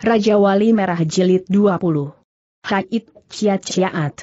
Raja Wali Merah Jilid 20. Haid, Ciat Ciat.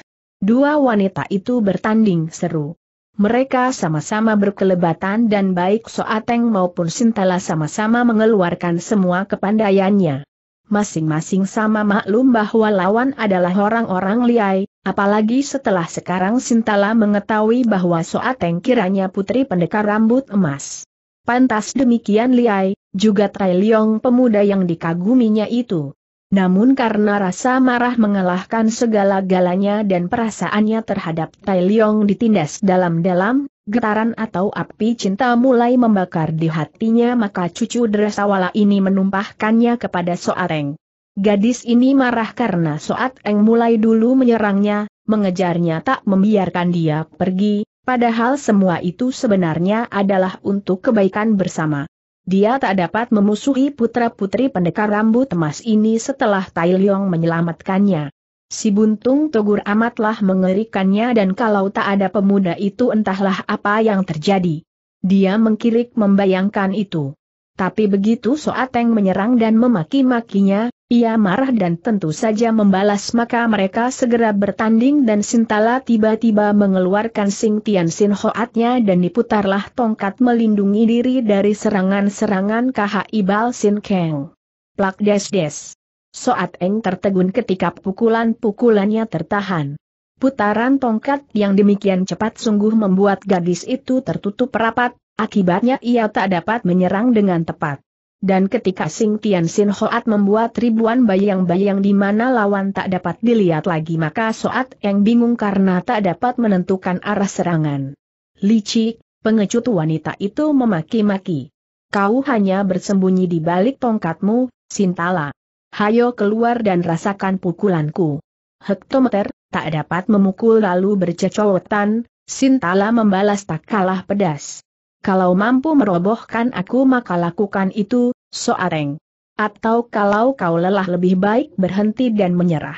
Dua wanita itu bertanding seru. Mereka sama-sama berkelebatan dan baik Soateng maupun Sintala sama-sama mengeluarkan semua kepandaiannya. Masing-masing sama maklum bahwa lawan adalah orang-orang liai, apalagi setelah sekarang Sintala mengetahui bahwa Soateng kiranya putri pendekar rambut emas. Pantas demikian Liai, juga Tai Liong pemuda yang dikaguminya itu. Namun karena rasa marah mengalahkan segala-galanya dan perasaannya terhadap Tai Liong ditindas dalam-dalam, getaran atau api cinta mulai membakar di hatinya maka cucu Dresawala ini menumpahkannya kepada Soareng. Gadis ini marah karena Soat Eng mulai dulu menyerangnya, mengejarnya tak membiarkan dia pergi, Padahal semua itu sebenarnya adalah untuk kebaikan bersama. Dia tak dapat memusuhi putra-putri pendekar rambut emas ini setelah Tai Leong menyelamatkannya. Si buntung Togur amatlah mengerikannya dan kalau tak ada pemuda itu entahlah apa yang terjadi. Dia mengkilik membayangkan itu. Tapi begitu Soateng menyerang dan memaki-makinya, ia marah dan tentu saja membalas maka mereka segera bertanding dan Sintala tiba-tiba mengeluarkan Sing Tian Sin Hoatnya dan diputarlah tongkat melindungi diri dari serangan-serangan KHI Ibal Sin Kang. Plak des des. Soat Eng tertegun ketika pukulan-pukulannya tertahan. Putaran tongkat yang demikian cepat sungguh membuat gadis itu tertutup rapat, akibatnya ia tak dapat menyerang dengan tepat. Dan ketika Sing Tian Sin Hoat membuat ribuan bayang-bayang di mana lawan tak dapat dilihat lagi maka Soat yang bingung karena tak dapat menentukan arah serangan. Licik, pengecut wanita itu memaki-maki. Kau hanya bersembunyi di balik tongkatmu, Sintala. Hayo keluar dan rasakan pukulanku. Hektometer, tak dapat memukul lalu bercecowetan, Sintala membalas tak kalah pedas. Kalau mampu merobohkan aku maka lakukan itu, soareng. Atau kalau kau lelah lebih baik berhenti dan menyerah.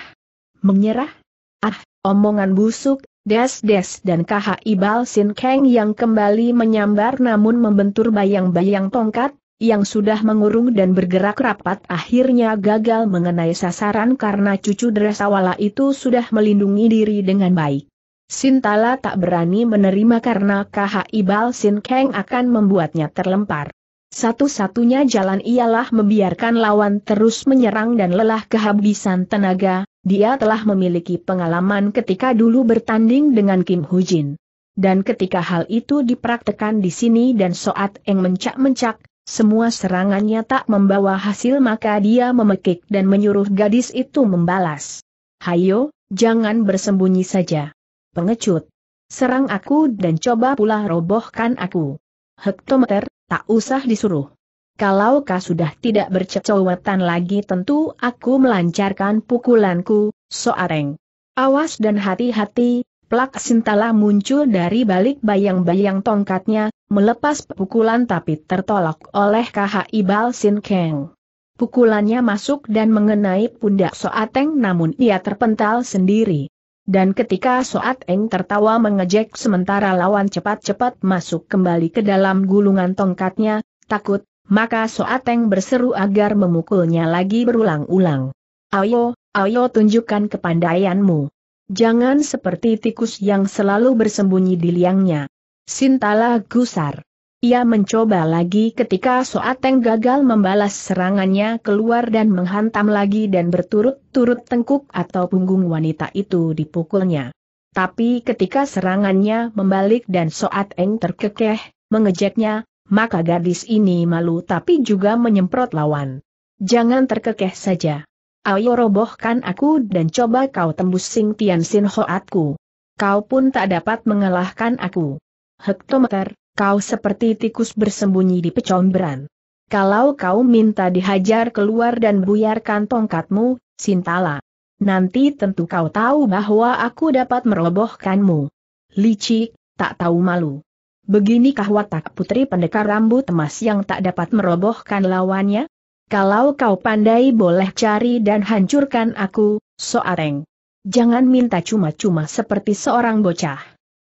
Menyerah? Ah, omongan busuk, des-des dan KHI Ibal Sin Kang yang kembali menyambar namun membentur bayang-bayang tongkat, yang sudah mengurung dan bergerak rapat akhirnya gagal mengenai sasaran karena cucu deras Dresawala itu sudah melindungi diri dengan baik. Sintala tak berani menerima karena KHI ibal Sin Kang akan membuatnya terlempar. Satu-satunya jalan ialah membiarkan lawan terus menyerang dan lelah kehabisan tenaga, dia telah memiliki pengalaman ketika dulu bertanding dengan Kim Hujin. Dan ketika hal itu dipraktekan di sini dan Soat Eng mencak-mencak, semua serangannya tak membawa hasil maka dia memekik dan menyuruh gadis itu membalas. Hayo, jangan bersembunyi saja pengecut. Serang aku dan coba pula robohkan aku. Hektometer, tak usah disuruh. Kalau kau sudah tidak bercecowetan lagi tentu aku melancarkan pukulanku, soareng. Awas dan hati-hati, plak sintala muncul dari balik bayang-bayang tongkatnya, melepas pukulan tapi tertolak oleh KHI Bal Sin Keng. Pukulannya masuk dan mengenai pundak Soateng namun ia terpental sendiri. Dan ketika Soat Eng tertawa mengejek sementara lawan cepat-cepat masuk kembali ke dalam gulungan tongkatnya, takut, maka Soat Eng berseru agar memukulnya lagi berulang-ulang. Ayo, ayo tunjukkan kepandaianmu. Jangan seperti tikus yang selalu bersembunyi di liangnya. Sintalah gusar. Ia mencoba lagi ketika Soateng gagal membalas serangannya keluar dan menghantam lagi dan berturut-turut tengkuk atau punggung wanita itu dipukulnya. Tapi ketika serangannya membalik dan Soateng terkekeh, mengejeknya, maka gadis ini malu tapi juga menyemprot lawan. Jangan terkekeh saja. Ayo robohkan aku dan coba kau tembus Sing Tian Sin Hoatku. Kau pun tak dapat mengalahkan aku. Hektometer, kau seperti tikus bersembunyi di pecomberan. Kalau kau minta dihajar keluar dan buyarkan tongkatmu, Sintala. Nanti tentu kau tahu bahwa aku dapat merobohkanmu. Licik, tak tahu malu. Beginikah watak putri pendekar rambut emas yang tak dapat merobohkan lawannya? Kalau kau pandai boleh cari dan hancurkan aku, Soareng. Jangan minta cuma-cuma seperti seorang bocah.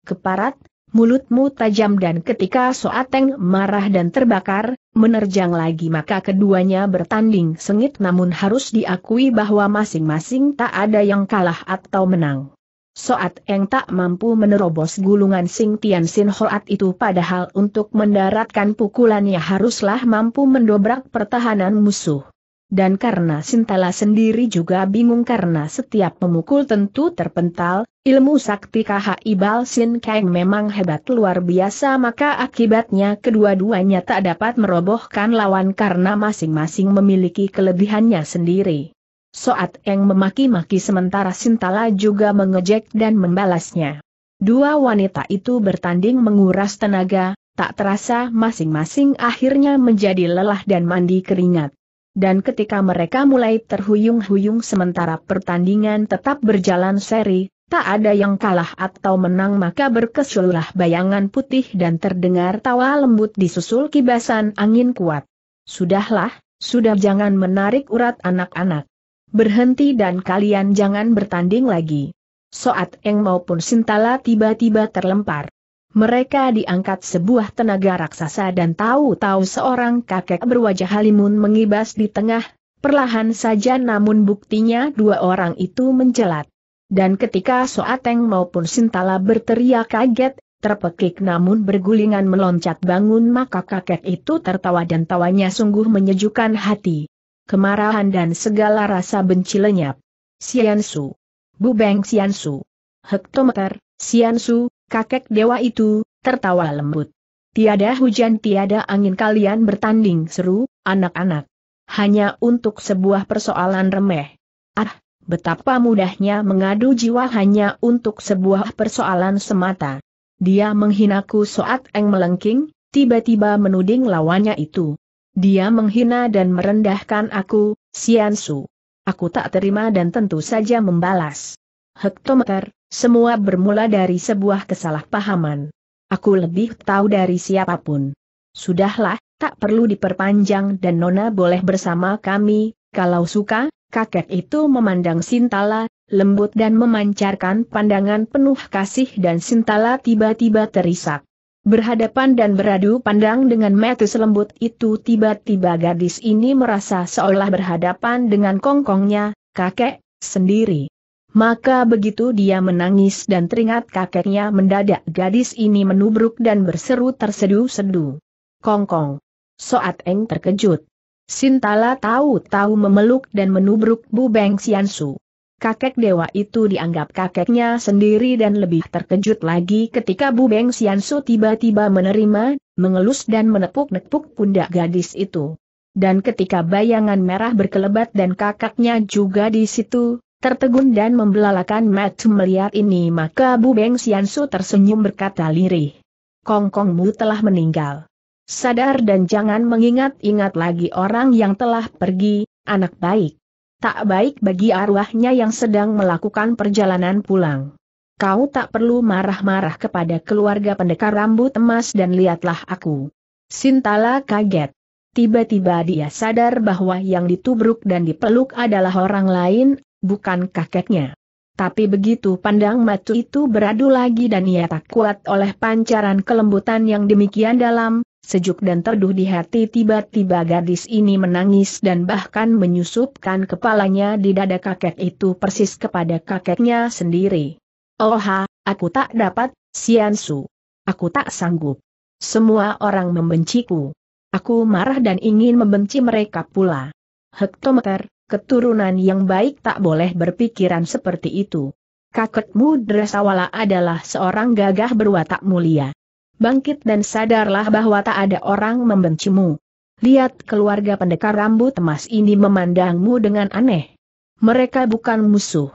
Keparat, mulutmu tajam dan ketika Soateng marah dan terbakar, menerjang lagi maka keduanya bertanding sengit namun harus diakui bahwa masing-masing tak ada yang kalah atau menang. Soat Eng tak mampu menerobos gulungan Sing Tian Sin Hoat itu padahal untuk mendaratkan pukulannya haruslah mampu mendobrak pertahanan musuh. Dan karena Sintala sendiri juga bingung karena setiap pemukul tentu terpental, ilmu sakti KHI Balsin Kang memang hebat luar biasa maka akibatnya kedua-duanya tak dapat merobohkan lawan karena masing-masing memiliki kelebihannya sendiri. Soat Eng memaki-maki sementara Sintala juga mengejek dan membalasnya. Dua wanita itu bertanding menguras tenaga, tak terasa masing-masing akhirnya menjadi lelah dan mandi keringat dan ketika mereka mulai terhuyung-huyung sementara pertandingan tetap berjalan seri, tak ada yang kalah atau menang maka berkesululah bayangan putih dan terdengar tawa lembut disusul kibasan angin kuat. Sudahlah, sudah jangan menarik urat anak-anak. Berhenti dan kalian jangan bertanding lagi. Soat Eng maupun Sintala tiba-tiba terlempar. Mereka diangkat sebuah tenaga raksasa dan tahu-tahu seorang kakek berwajah halimun mengibas di tengah, perlahan saja namun buktinya dua orang itu menjelat. Dan ketika Soateng maupun Sintala berteriak kaget, terpekik namun bergulingan meloncat bangun maka kakek itu tertawa dan tawanya sungguh menyejukkan hati. Kemarahan dan segala rasa benci lenyap. Siansu. Bubeng Siansu. Hektometer, Siansu, Kakek dewa itu, tertawa lembut. Tiada hujan tiada angin kalian bertanding seru, anak-anak. Hanya untuk sebuah persoalan remeh. Ah, betapa mudahnya mengadu jiwa hanya untuk sebuah persoalan semata. Dia menghinaku saat eng melengking, tiba-tiba menuding lawannya itu. Dia menghina dan merendahkan aku, Su. Aku tak terima dan tentu saja membalas. Hektometer, semua bermula dari sebuah kesalahpahaman. Aku lebih tahu dari siapapun. Sudahlah, tak perlu diperpanjang dan Nona boleh bersama kami, kalau suka, kakek itu memandang Sintala, lembut dan memancarkan pandangan penuh kasih dan Sintala tiba-tiba terisak. Berhadapan dan beradu pandang dengan metus lembut itu tiba-tiba gadis ini merasa seolah berhadapan dengan kongkongnya, kakek, sendiri. Maka begitu dia menangis dan teringat kakeknya mendadak gadis ini menubruk dan berseru tersedu-sedu. Kongkong. Soat Eng terkejut. Sintala tahu-tahu memeluk dan menubruk Bu Beng Siansu. Kakek dewa itu dianggap kakeknya sendiri dan lebih terkejut lagi ketika Bu Beng Siansu tiba-tiba menerima, mengelus dan menepuk-nepuk pundak gadis itu. Dan ketika bayangan merah berkelebat dan kakaknya juga di situ, Tertegun dan membelalakan mata melihat ini maka Bu Beng Xiansu tersenyum berkata lirih. Kongkongmu telah meninggal. Sadar dan jangan mengingat-ingat lagi orang yang telah pergi, anak baik. Tak baik bagi arwahnya yang sedang melakukan perjalanan pulang. Kau tak perlu marah-marah kepada keluarga pendekar rambut emas dan lihatlah aku. Sintala kaget. Tiba-tiba dia sadar bahwa yang ditubruk dan dipeluk adalah orang lain, bukan kakeknya. Tapi begitu pandang matu itu beradu lagi dan ia tak kuat oleh pancaran kelembutan yang demikian dalam, sejuk dan terduh di hati tiba-tiba gadis ini menangis dan bahkan menyusupkan kepalanya di dada kakek itu persis kepada kakeknya sendiri. Oha, aku tak dapat, Siansu. Aku tak sanggup. Semua orang membenciku. Aku marah dan ingin membenci mereka pula. Hektometer, keturunan yang baik tak boleh berpikiran seperti itu. Kakekmu Dresawala adalah seorang gagah berwatak mulia. Bangkit dan sadarlah bahwa tak ada orang membencimu. Lihat keluarga pendekar rambut emas ini memandangmu dengan aneh. Mereka bukan musuh.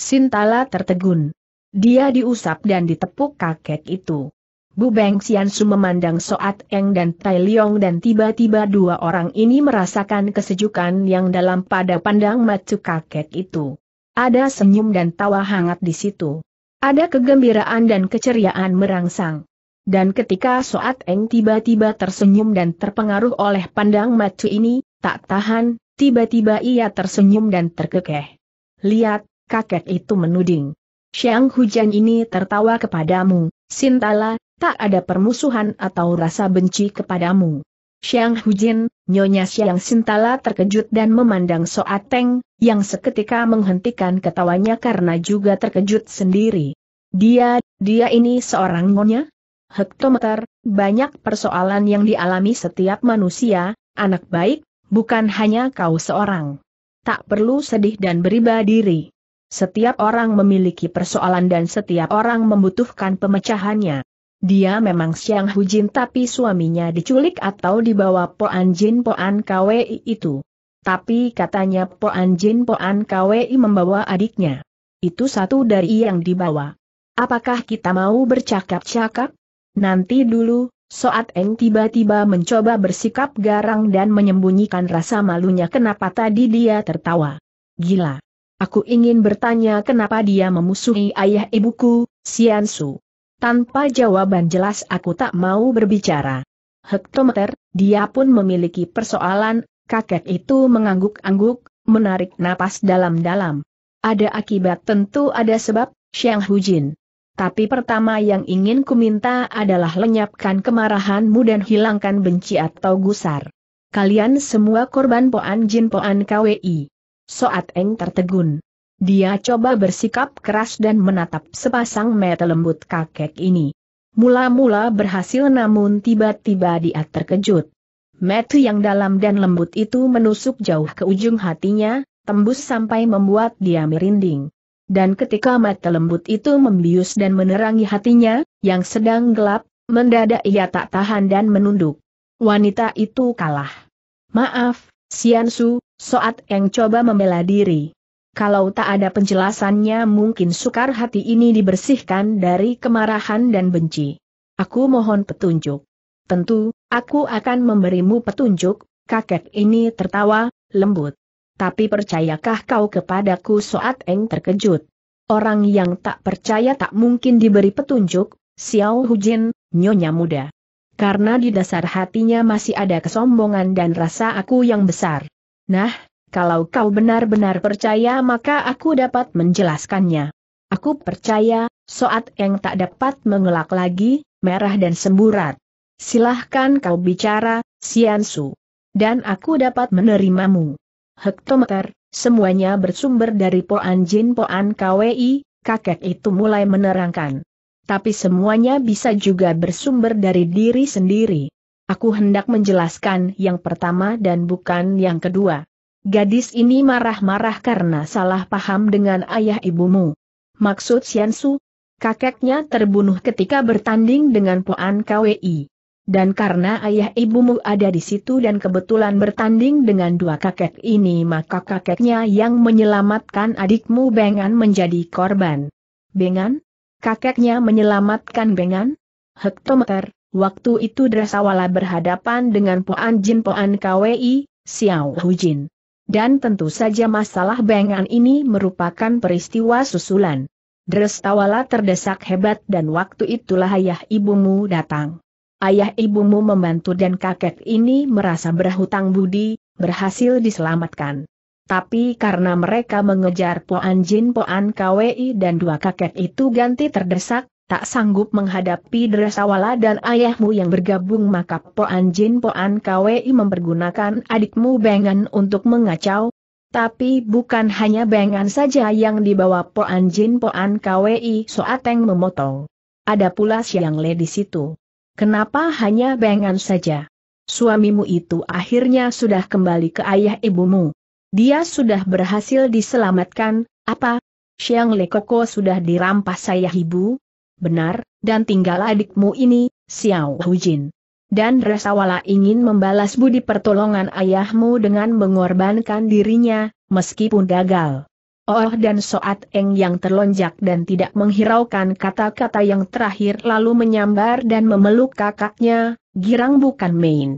Sintala tertegun. Dia diusap dan ditepuk kakek itu. Bu Beng Xiansu memandang Soat Eng dan Tai Liong dan tiba-tiba dua orang ini merasakan kesejukan yang dalam pada pandang macu kakek itu. Ada senyum dan tawa hangat di situ. Ada kegembiraan dan keceriaan merangsang. Dan ketika Soat Eng tiba-tiba tersenyum dan terpengaruh oleh pandang macu ini, tak tahan, tiba-tiba ia tersenyum dan terkekeh. Lihat, kakek itu menuding. Siang hujan ini tertawa kepadamu, Sintala, tak ada permusuhan atau rasa benci kepadamu. Xiang Hujin, Nyonya Xiang Sintala terkejut dan memandang Soat Teng, yang seketika menghentikan ketawanya karena juga terkejut sendiri. Dia, dia ini seorang nyonya? Hektometer, banyak persoalan yang dialami setiap manusia, anak baik, bukan hanya kau seorang. Tak perlu sedih dan beriba diri. Setiap orang memiliki persoalan dan setiap orang membutuhkan pemecahannya. Dia memang Siang Hujin tapi suaminya diculik atau dibawa Poan Jin Poan KWI itu. Tapi katanya Poan Jin Poan KWI membawa adiknya. Itu satu dari yang dibawa. Apakah kita mau bercakap-cakap? Nanti dulu, Soat Eng tiba-tiba mencoba bersikap garang dan menyembunyikan rasa malunya kenapa tadi dia tertawa. Gila. Aku ingin bertanya kenapa dia memusuhi ayah ibuku, Sian Su. Tanpa jawaban jelas aku tak mau berbicara. Hektometer, dia pun memiliki persoalan, kakek itu mengangguk-angguk, menarik napas dalam-dalam. Ada akibat tentu ada sebab, Xiang Hujin. Tapi pertama yang ingin kuminta adalah lenyapkan kemarahanmu dan hilangkan benci atau gusar. Kalian semua korban Poan Jin Poan KWI. Soat Eng tertegun. Dia coba bersikap keras dan menatap sepasang mata lembut kakek ini. Mula-mula berhasil namun tiba-tiba dia terkejut. Mata yang dalam dan lembut itu menusuk jauh ke ujung hatinya, tembus sampai membuat dia merinding. Dan ketika mata lembut itu membius dan menerangi hatinya, yang sedang gelap, mendadak ia tak tahan dan menunduk. Wanita itu kalah. Maaf, Sian Su, Soat yang coba membela diri. Kalau tak ada penjelasannya mungkin sukar hati ini dibersihkan dari kemarahan dan benci. Aku mohon petunjuk. Tentu, aku akan memberimu petunjuk, kakek ini tertawa, lembut. Tapi percayakah kau kepadaku Soat Eng terkejut. Orang yang tak percaya tak mungkin diberi petunjuk, Xiao Hujin, nyonya muda. Karena di dasar hatinya masih ada kesombongan dan rasa aku yang besar. Nah, kalau kau benar-benar percaya maka aku dapat menjelaskannya. Aku percaya, Soat yang tak dapat mengelak lagi, merah dan semburat. Silahkan kau bicara, Siansu. Dan aku dapat menerimamu. Hektometer, semuanya bersumber dari Poan Jin Poan KWI, kakek itu mulai menerangkan. Tapi semuanya bisa juga bersumber dari diri sendiri. Aku hendak menjelaskan yang pertama dan bukan yang kedua. Gadis ini marah-marah karena salah paham dengan ayah ibumu. Maksud Xiansu, kakeknya terbunuh ketika bertanding dengan Puan KWI. Dan karena ayah ibumu ada di situ dan kebetulan bertanding dengan dua kakek ini maka kakeknya yang menyelamatkan adikmu Bengan menjadi korban. Bengan? Kakeknya menyelamatkan Bengan? Hektometer, waktu itu Dresawala berhadapan dengan Puan Jin Puan KWI, Xiao Hujin. Dan tentu saja masalah Beng'an ini merupakan peristiwa susulan. Dres Tawala terdesak hebat dan waktu itulah ayah ibumu datang. Ayah ibumu membantu dan kakek ini merasa berhutang budi, berhasil diselamatkan. Tapi karena mereka mengejar Poan Jin Poan Kwi dan dua kakek itu ganti terdesak, tak sanggup menghadapi Dresawala dan ayahmu yang bergabung maka Poan Jin Poan Kwi mempergunakan adikmu Bengan untuk mengacau. Tapi bukan hanya Bengan saja yang dibawa Poan Jin Poan Kwi Soateng memotong. Ada pula Siang Le di situ. Kenapa hanya Bengan saja? Suamimu itu akhirnya sudah kembali ke ayah ibumu. Dia sudah berhasil diselamatkan, apa? Siang Le Koko sudah dirampas ayah ibu, benar, dan tinggal adikmu ini, Xiao Hu Jin. Dan Resawala ingin membalas budi pertolongan ayahmu dengan mengorbankan dirinya, meskipun gagal. Oh dan Soat Eng yang terlonjak dan tidak menghiraukan kata-kata yang terakhir lalu menyambar dan memeluk kakaknya, girang bukan main.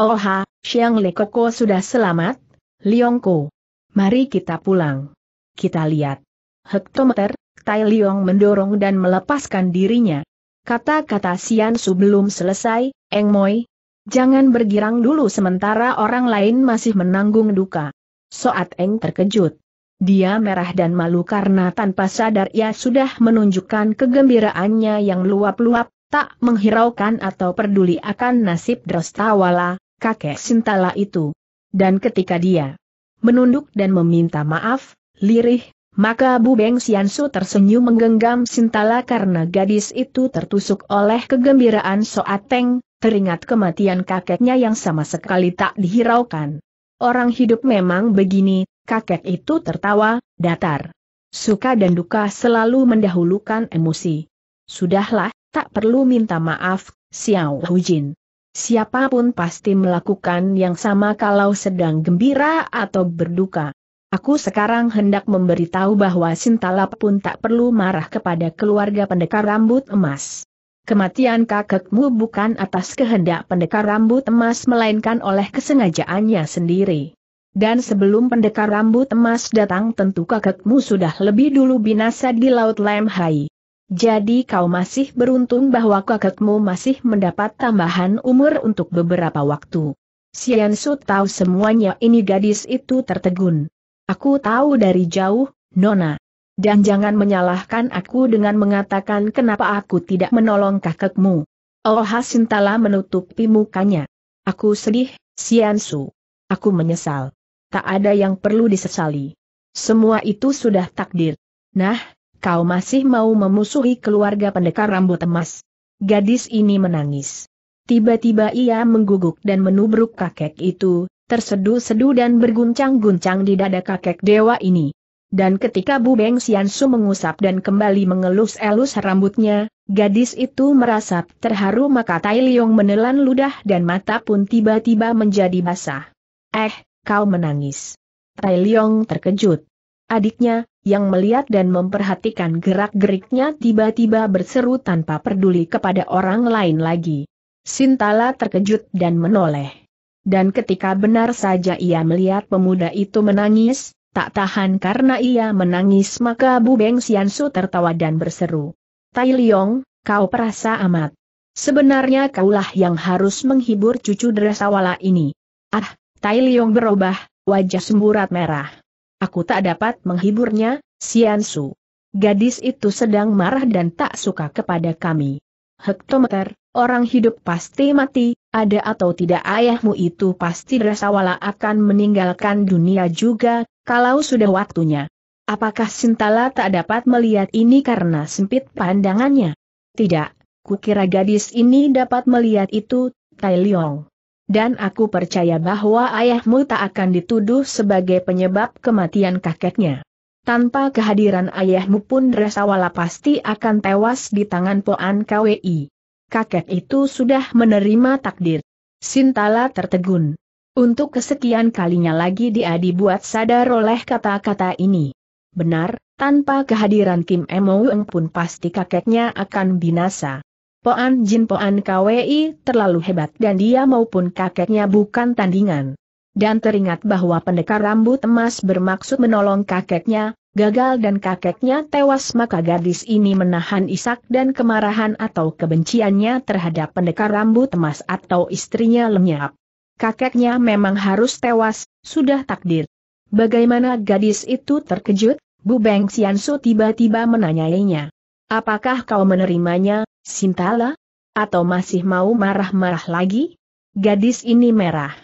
Oh Oha, Xiang Koko sudah selamat, Liongko. Mari kita pulang. Kita lihat. Hektometer, Tai Liong mendorong dan melepaskan dirinya. Kata-kata Sian Su belum selesai, Eng Moi. Jangan bergirang dulu sementara orang lain masih menanggung duka. Soat Eng terkejut. Dia merah dan malu karena tanpa sadar ia sudah menunjukkan kegembiraannya yang luap-luap, tak menghiraukan atau peduli akan nasib Drostawala, kakek Sintala itu. Dan ketika dia menunduk dan meminta maaf, lirih, maka Bu Beng Siansu tersenyum menggenggam Sintala karena gadis itu tertusuk oleh kegembiraan Soateng, teringat kematian kakeknya yang sama sekali tak dihiraukan. Orang hidup memang begini, kakek itu tertawa, datar. Suka dan duka selalu mendahulukan emosi. Sudahlah, tak perlu minta maaf, Xiao Hujin. Siapapun pasti melakukan yang sama kalau sedang gembira atau berduka. Aku sekarang hendak memberitahu bahwa Sintalap pun tak perlu marah kepada keluarga pendekar rambut emas. Kematian kakekmu bukan atas kehendak pendekar rambut emas melainkan oleh kesengajaannya sendiri. Dan sebelum pendekar rambut emas datang tentu kakekmu sudah lebih dulu binasa di Laut Lemhai. Jadi kau masih beruntung bahwa kakekmu masih mendapat tambahan umur untuk beberapa waktu. Sian Su tahu semuanya ini gadis itu tertegun. Aku tahu dari jauh, Nona. Dan jangan menyalahkan aku dengan mengatakan kenapa aku tidak menolong kakekmu. Oh Hasintala menutupi mukanya. Aku sedih, Siansu. Aku menyesal. Tak ada yang perlu disesali. Semua itu sudah takdir. Nah, kau masih mau memusuhi keluarga pendekar rambut emas. Gadis ini menangis. Tiba-tiba ia mengguguk dan menubruk kakek itu, terseduh-seduh dan berguncang-guncang di dada kakek dewa ini. Dan ketika Bu Beng Siansu mengusap dan kembali mengelus-elus rambutnya, gadis itu merasa terharu maka Tai Liong menelan ludah dan mata pun tiba-tiba menjadi basah. Eh, kau menangis. Tai Liong terkejut. Adiknya, yang melihat dan memperhatikan gerak-geriknya tiba-tiba berseru tanpa peduli kepada orang lain lagi. Sintala terkejut dan menoleh. Dan ketika benar saja ia melihat pemuda itu menangis, tak tahan karena ia menangis maka Bu Beng Su tertawa dan berseru. Tai Liong, kau perasa amat. Sebenarnya kaulah yang harus menghibur cucu derasawala ini. Ah, Tai Liong berubah, wajah semburat merah. Aku tak dapat menghiburnya, Su. Gadis itu sedang marah dan tak suka kepada kami. Hektometer, Orang hidup pasti mati, ada atau tidak ayahmu itu pasti Dresawala akan meninggalkan dunia juga, kalau sudah waktunya. Apakah Sintala tak dapat melihat ini karena sempit pandangannya? Tidak, kukira gadis ini dapat melihat itu, Tai Leong. Dan aku percaya bahwa ayahmu tak akan dituduh sebagai penyebab kematian kakeknya. Tanpa kehadiran ayahmu pun Dresawala pasti akan tewas di tangan Poan KWI kakek itu sudah menerima takdir. Sintala tertegun. Untuk kesekian kalinya lagi dia dibuat sadar oleh kata-kata ini. Benar, tanpa kehadiran Kim Emoeng pun pasti kakeknya akan binasa. Poan Jin Poan KWI terlalu hebat dan dia maupun kakeknya bukan tandingan dan teringat bahwa pendekar rambut emas bermaksud menolong kakeknya, gagal dan kakeknya tewas maka gadis ini menahan isak dan kemarahan atau kebenciannya terhadap pendekar rambut emas atau istrinya lenyap. Kakeknya memang harus tewas, sudah takdir. Bagaimana gadis itu terkejut, Bu Beng Xiansu tiba-tiba menanyainya. Apakah kau menerimanya, Sintala? Atau masih mau marah-marah lagi? Gadis ini merah.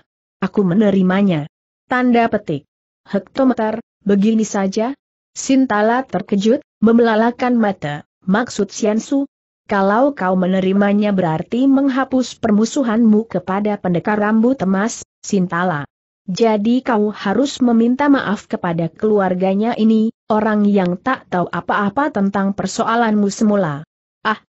Aku menerimanya. Tanda petik. Hektometer, begini saja? Sintala terkejut, membelalakan mata. Maksud Siansu, kalau kau menerimanya berarti menghapus permusuhanmu kepada pendekar rambut emas, Sintala. Jadi kau harus meminta maaf kepada keluarganya ini, orang yang tak tahu apa-apa tentang persoalanmu semula.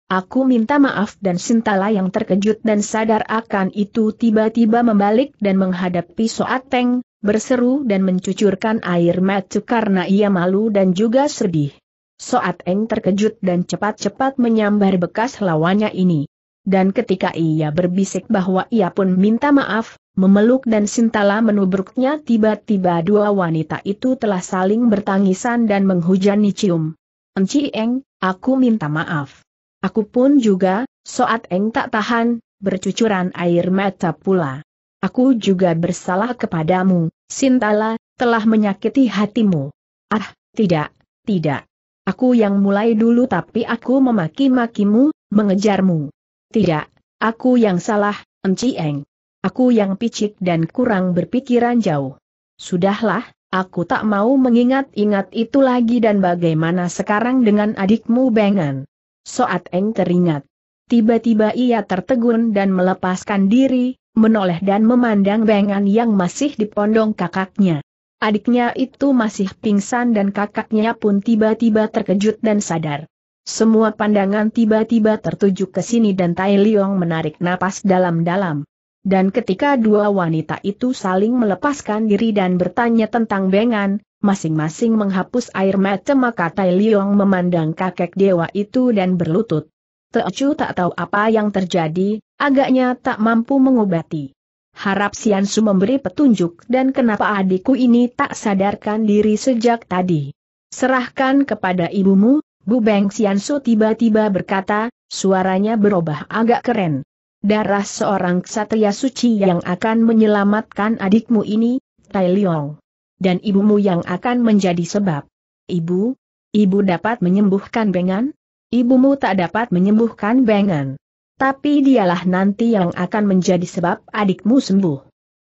Aku minta maaf dan Sintala yang terkejut dan sadar akan itu tiba-tiba membalik dan menghadapi Soateng, berseru dan mencucurkan air mata karena ia malu dan juga sedih. Soateng terkejut dan cepat-cepat menyambar bekas lawannya ini. Dan ketika ia berbisik bahwa ia pun minta maaf, memeluk dan Sintala menubruknya tiba-tiba dua wanita itu telah saling bertangisan dan menghujani cium. Enci Eng, aku minta maaf. Aku pun juga, soat eng tak tahan, bercucuran air mata pula. Aku juga bersalah kepadamu, Sintala, telah menyakiti hatimu. Ah, tidak, tidak. Aku yang mulai dulu tapi aku memaki-makimu, mengejarmu. Tidak, aku yang salah, Eng. Aku yang picik dan kurang berpikiran jauh. Sudahlah, aku tak mau mengingat-ingat itu lagi dan bagaimana sekarang dengan adikmu Bengan. Soat Eng teringat. Tiba-tiba ia tertegun dan melepaskan diri, menoleh dan memandang bengan yang masih dipondong kakaknya. Adiknya itu masih pingsan dan kakaknya pun tiba-tiba terkejut dan sadar. Semua pandangan tiba-tiba tertuju ke sini dan Tai Liong menarik napas dalam-dalam. Dan ketika dua wanita itu saling melepaskan diri dan bertanya tentang Bengan, masing-masing menghapus air mata maka Tai Liong memandang kakek dewa itu dan berlutut. Teocu tak tahu apa yang terjadi, agaknya tak mampu mengobati. Harap Siansu memberi petunjuk dan kenapa adikku ini tak sadarkan diri sejak tadi. Serahkan kepada ibumu, Bu Beng Siansu tiba-tiba berkata, suaranya berubah agak keren. Darah seorang ksatria suci yang akan menyelamatkan adikmu ini, Tai Liong dan ibumu yang akan menjadi sebab. Ibu, ibu dapat menyembuhkan Bengan? Ibumu tak dapat menyembuhkan Bengan. Tapi dialah nanti yang akan menjadi sebab adikmu sembuh.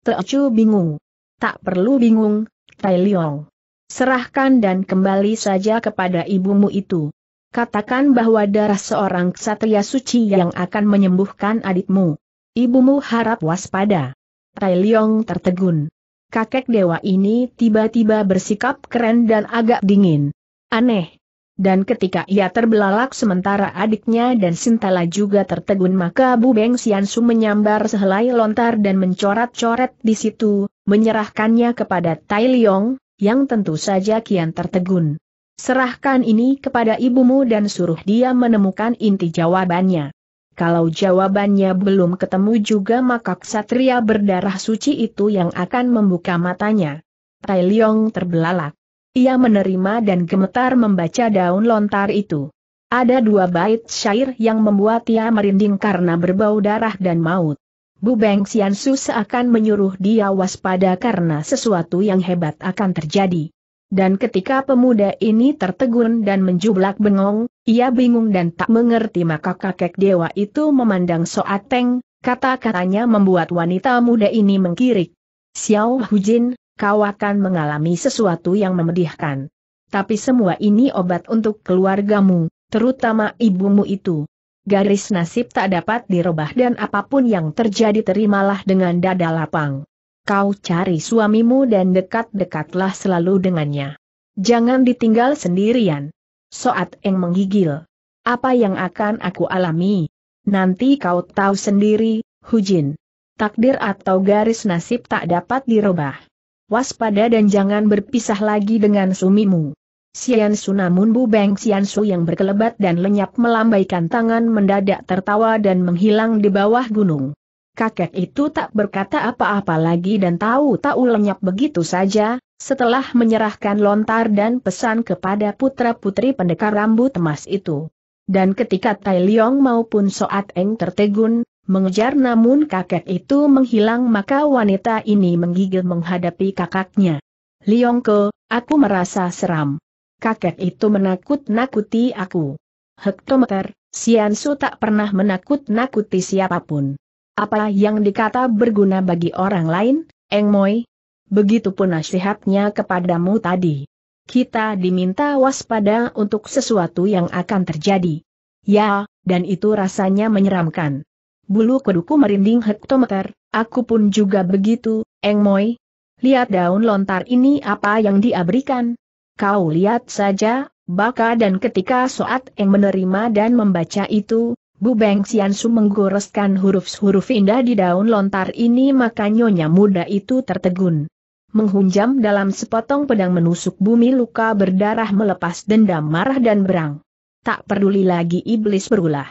Teocu bingung. Tak perlu bingung, Tai Liong. Serahkan dan kembali saja kepada ibumu itu. Katakan bahwa darah seorang ksatria suci yang akan menyembuhkan adikmu. Ibumu harap waspada. Tai Liong tertegun kakek dewa ini tiba-tiba bersikap keren dan agak dingin. Aneh. Dan ketika ia terbelalak sementara adiknya dan Sintala juga tertegun maka Bu Beng Siansu menyambar sehelai lontar dan mencoret-coret di situ, menyerahkannya kepada Tai Liong, yang tentu saja kian tertegun. Serahkan ini kepada ibumu dan suruh dia menemukan inti jawabannya. Kalau jawabannya belum ketemu juga maka ksatria berdarah suci itu yang akan membuka matanya. Tai Leong terbelalak. Ia menerima dan gemetar membaca daun lontar itu. Ada dua bait syair yang membuat ia merinding karena berbau darah dan maut. Bu Beng Xiansu seakan menyuruh dia waspada karena sesuatu yang hebat akan terjadi. Dan ketika pemuda ini tertegun dan menjublak bengong, ia bingung dan tak mengerti maka kakek dewa itu memandang Soateng, kata-katanya membuat wanita muda ini mengkirik. Xiao Hujin, kau akan mengalami sesuatu yang memedihkan. Tapi semua ini obat untuk keluargamu, terutama ibumu itu. Garis nasib tak dapat dirubah dan apapun yang terjadi terimalah dengan dada lapang kau cari suamimu dan dekat-dekatlah selalu dengannya. Jangan ditinggal sendirian. Soat Eng menggigil. Apa yang akan aku alami? Nanti kau tahu sendiri, Hujin. Takdir atau garis nasib tak dapat dirubah. Waspada dan jangan berpisah lagi dengan sumimu. Sian Suna Bu Beng Sian Su yang berkelebat dan lenyap melambaikan tangan mendadak tertawa dan menghilang di bawah gunung kakek itu tak berkata apa-apa lagi dan tahu-tahu lenyap begitu saja, setelah menyerahkan lontar dan pesan kepada putra-putri pendekar rambut emas itu. Dan ketika Tai Leong maupun Soat Eng tertegun, mengejar namun kakek itu menghilang maka wanita ini menggigil menghadapi kakaknya. Leong Ke, aku merasa seram. Kakek itu menakut-nakuti aku. Hektometer, Sian Su tak pernah menakut-nakuti siapapun. Apa yang dikata berguna bagi orang lain, Eng Moi? Begitupun nasihatnya kepadamu tadi. Kita diminta waspada untuk sesuatu yang akan terjadi. Ya, dan itu rasanya menyeramkan. Bulu kuduku merinding hektometer, aku pun juga begitu, Eng Moi. Lihat daun lontar ini apa yang diabrikan. Kau lihat saja, baka dan ketika Soat Eng menerima dan membaca itu, Bu Beng Xiansu menggoreskan huruf-huruf indah di daun lontar ini maka nyonya muda itu tertegun. Menghunjam dalam sepotong pedang menusuk bumi luka berdarah melepas dendam marah dan berang. Tak peduli lagi iblis berulah.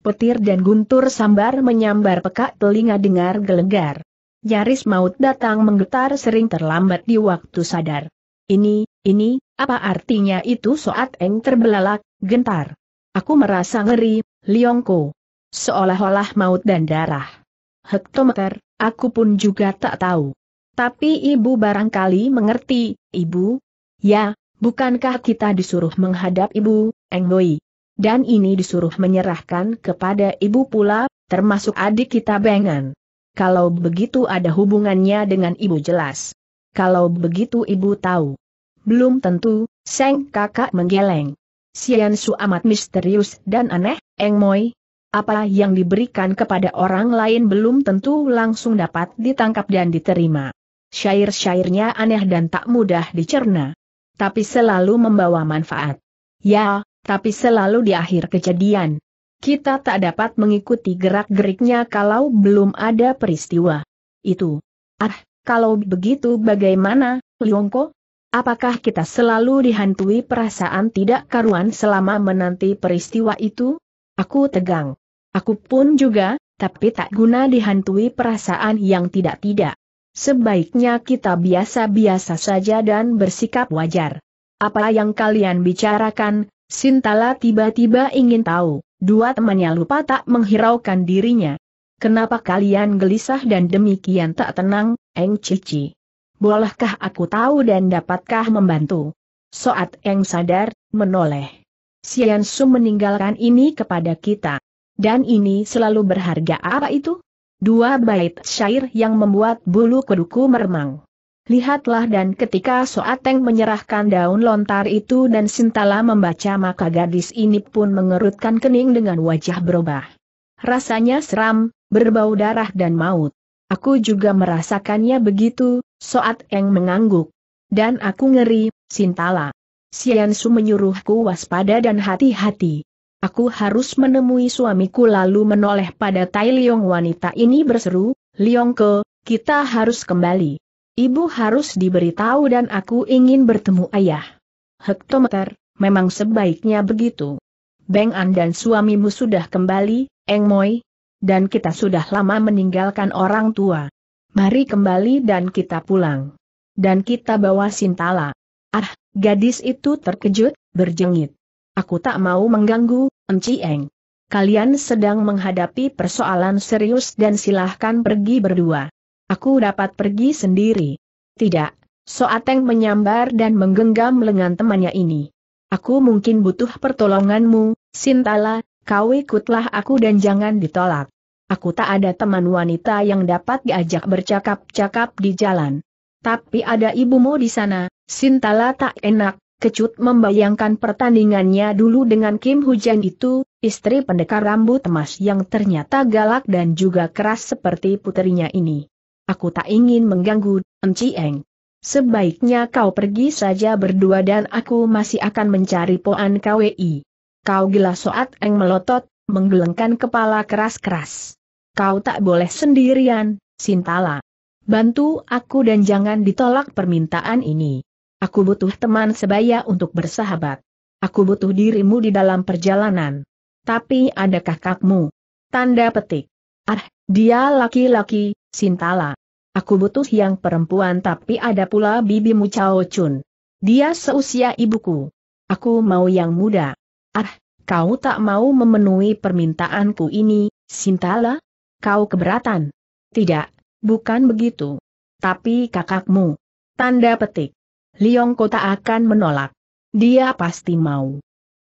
Petir dan guntur sambar menyambar pekak telinga dengar gelegar. Nyaris maut datang menggetar sering terlambat di waktu sadar. Ini, ini, apa artinya itu soat eng terbelalak, gentar. Aku merasa ngeri, Liongko. Seolah-olah maut dan darah. Hektometer, aku pun juga tak tahu. Tapi ibu barangkali mengerti, ibu? Ya, bukankah kita disuruh menghadap ibu, Engboi? Dan ini disuruh menyerahkan kepada ibu pula, termasuk adik kita Bengan. Kalau begitu ada hubungannya dengan ibu jelas. Kalau begitu ibu tahu. Belum tentu, Seng kakak menggeleng. Sian Su amat misterius dan aneh, Eng Moi. Apa yang diberikan kepada orang lain belum tentu langsung dapat ditangkap dan diterima. Syair-syairnya aneh dan tak mudah dicerna. Tapi selalu membawa manfaat. Ya, tapi selalu di akhir kejadian. Kita tak dapat mengikuti gerak-geriknya kalau belum ada peristiwa. Itu. Ah, kalau begitu bagaimana, Liongko? Apakah kita selalu dihantui perasaan tidak karuan selama menanti peristiwa itu? Aku tegang. Aku pun juga, tapi tak guna dihantui perasaan yang tidak-tidak. Sebaiknya kita biasa-biasa saja dan bersikap wajar. Apa yang kalian bicarakan, Sintala tiba-tiba ingin tahu. Dua temannya lupa tak menghiraukan dirinya. Kenapa kalian gelisah dan demikian tak tenang, Eng Cici? Bolehkah aku tahu dan dapatkah membantu? Soat Eng sadar, menoleh. Sian Su meninggalkan ini kepada kita. Dan ini selalu berharga apa itu? Dua bait syair yang membuat bulu kuduku meremang. Lihatlah dan ketika Soateng menyerahkan daun lontar itu dan Sintala membaca maka gadis ini pun mengerutkan kening dengan wajah berubah. Rasanya seram, berbau darah dan maut. Aku juga merasakannya begitu, Soat Eng mengangguk. Dan aku ngeri, Sintala. Sian Su menyuruhku waspada dan hati-hati. Aku harus menemui suamiku lalu menoleh pada Tai Liong wanita ini berseru, Liong ke, kita harus kembali. Ibu harus diberitahu dan aku ingin bertemu ayah. Hektometer, memang sebaiknya begitu. Beng An dan suamimu sudah kembali, Eng Moi, dan kita sudah lama meninggalkan orang tua. Mari kembali dan kita pulang. Dan kita bawa Sintala. Ah, gadis itu terkejut, berjengit. Aku tak mau mengganggu, Eng. Kalian sedang menghadapi persoalan serius dan silahkan pergi berdua. Aku dapat pergi sendiri. Tidak, Soateng menyambar dan menggenggam lengan temannya ini. Aku mungkin butuh pertolonganmu, Sintala, kau ikutlah aku dan jangan ditolak. Aku tak ada teman wanita yang dapat diajak bercakap-cakap di jalan. Tapi ada ibumu di sana, Sintala tak enak, kecut membayangkan pertandingannya dulu dengan Kim Hujan itu, istri pendekar rambut emas yang ternyata galak dan juga keras seperti puterinya ini. Aku tak ingin mengganggu, Enci Eng. Sebaiknya kau pergi saja berdua dan aku masih akan mencari Poan KWI. Kau gila soat Eng melotot, menggelengkan kepala keras-keras. Kau tak boleh sendirian, Sintala. Bantu aku dan jangan ditolak permintaan ini. Aku butuh teman sebaya untuk bersahabat. Aku butuh dirimu di dalam perjalanan. Tapi ada kakakmu. Tanda petik. Ah, dia laki-laki, Sintala. Aku butuh yang perempuan tapi ada pula bibimu Chao Chun. Dia seusia ibuku. Aku mau yang muda. Ah, kau tak mau memenuhi permintaanku ini, Sintala? kau keberatan? Tidak, bukan begitu. Tapi kakakmu. Tanda petik. Liong Kota akan menolak. Dia pasti mau.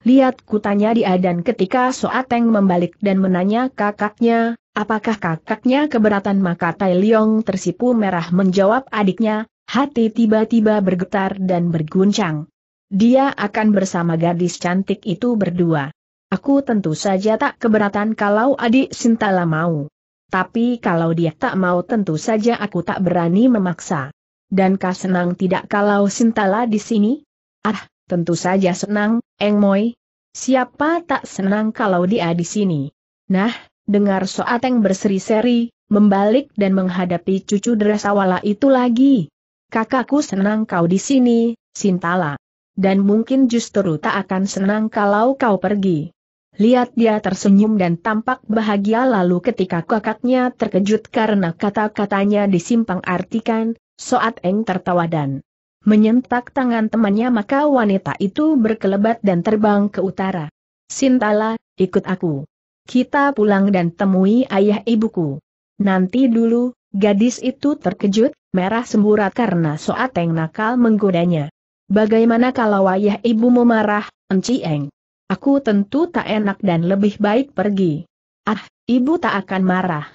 Lihat kutanya dia dan ketika Soateng membalik dan menanya kakaknya, apakah kakaknya keberatan maka Tai Liong tersipu merah menjawab adiknya, hati tiba-tiba bergetar dan berguncang. Dia akan bersama gadis cantik itu berdua. Aku tentu saja tak keberatan kalau adik Sintala mau. Tapi kalau dia tak mau tentu saja aku tak berani memaksa. Dan kah senang tidak kalau Sintala di sini? Ah, tentu saja senang, Eng Moy. Siapa tak senang kalau dia di sini? Nah, dengar Soateng berseri-seri, membalik dan menghadapi cucu derasawala itu lagi. Kakakku senang kau di sini, Sintala. Dan mungkin justru tak akan senang kalau kau pergi. Lihat dia tersenyum dan tampak bahagia lalu ketika kakaknya terkejut karena kata-katanya disimpang artikan, Soat Eng tertawa dan menyentak tangan temannya maka wanita itu berkelebat dan terbang ke utara. Sintala, ikut aku. Kita pulang dan temui ayah ibuku. Nanti dulu, gadis itu terkejut, merah semburat karena Soat Eng nakal menggodanya. Bagaimana kalau ayah ibumu marah, Enci Eng? Aku tentu tak enak dan lebih baik pergi. Ah, ibu tak akan marah.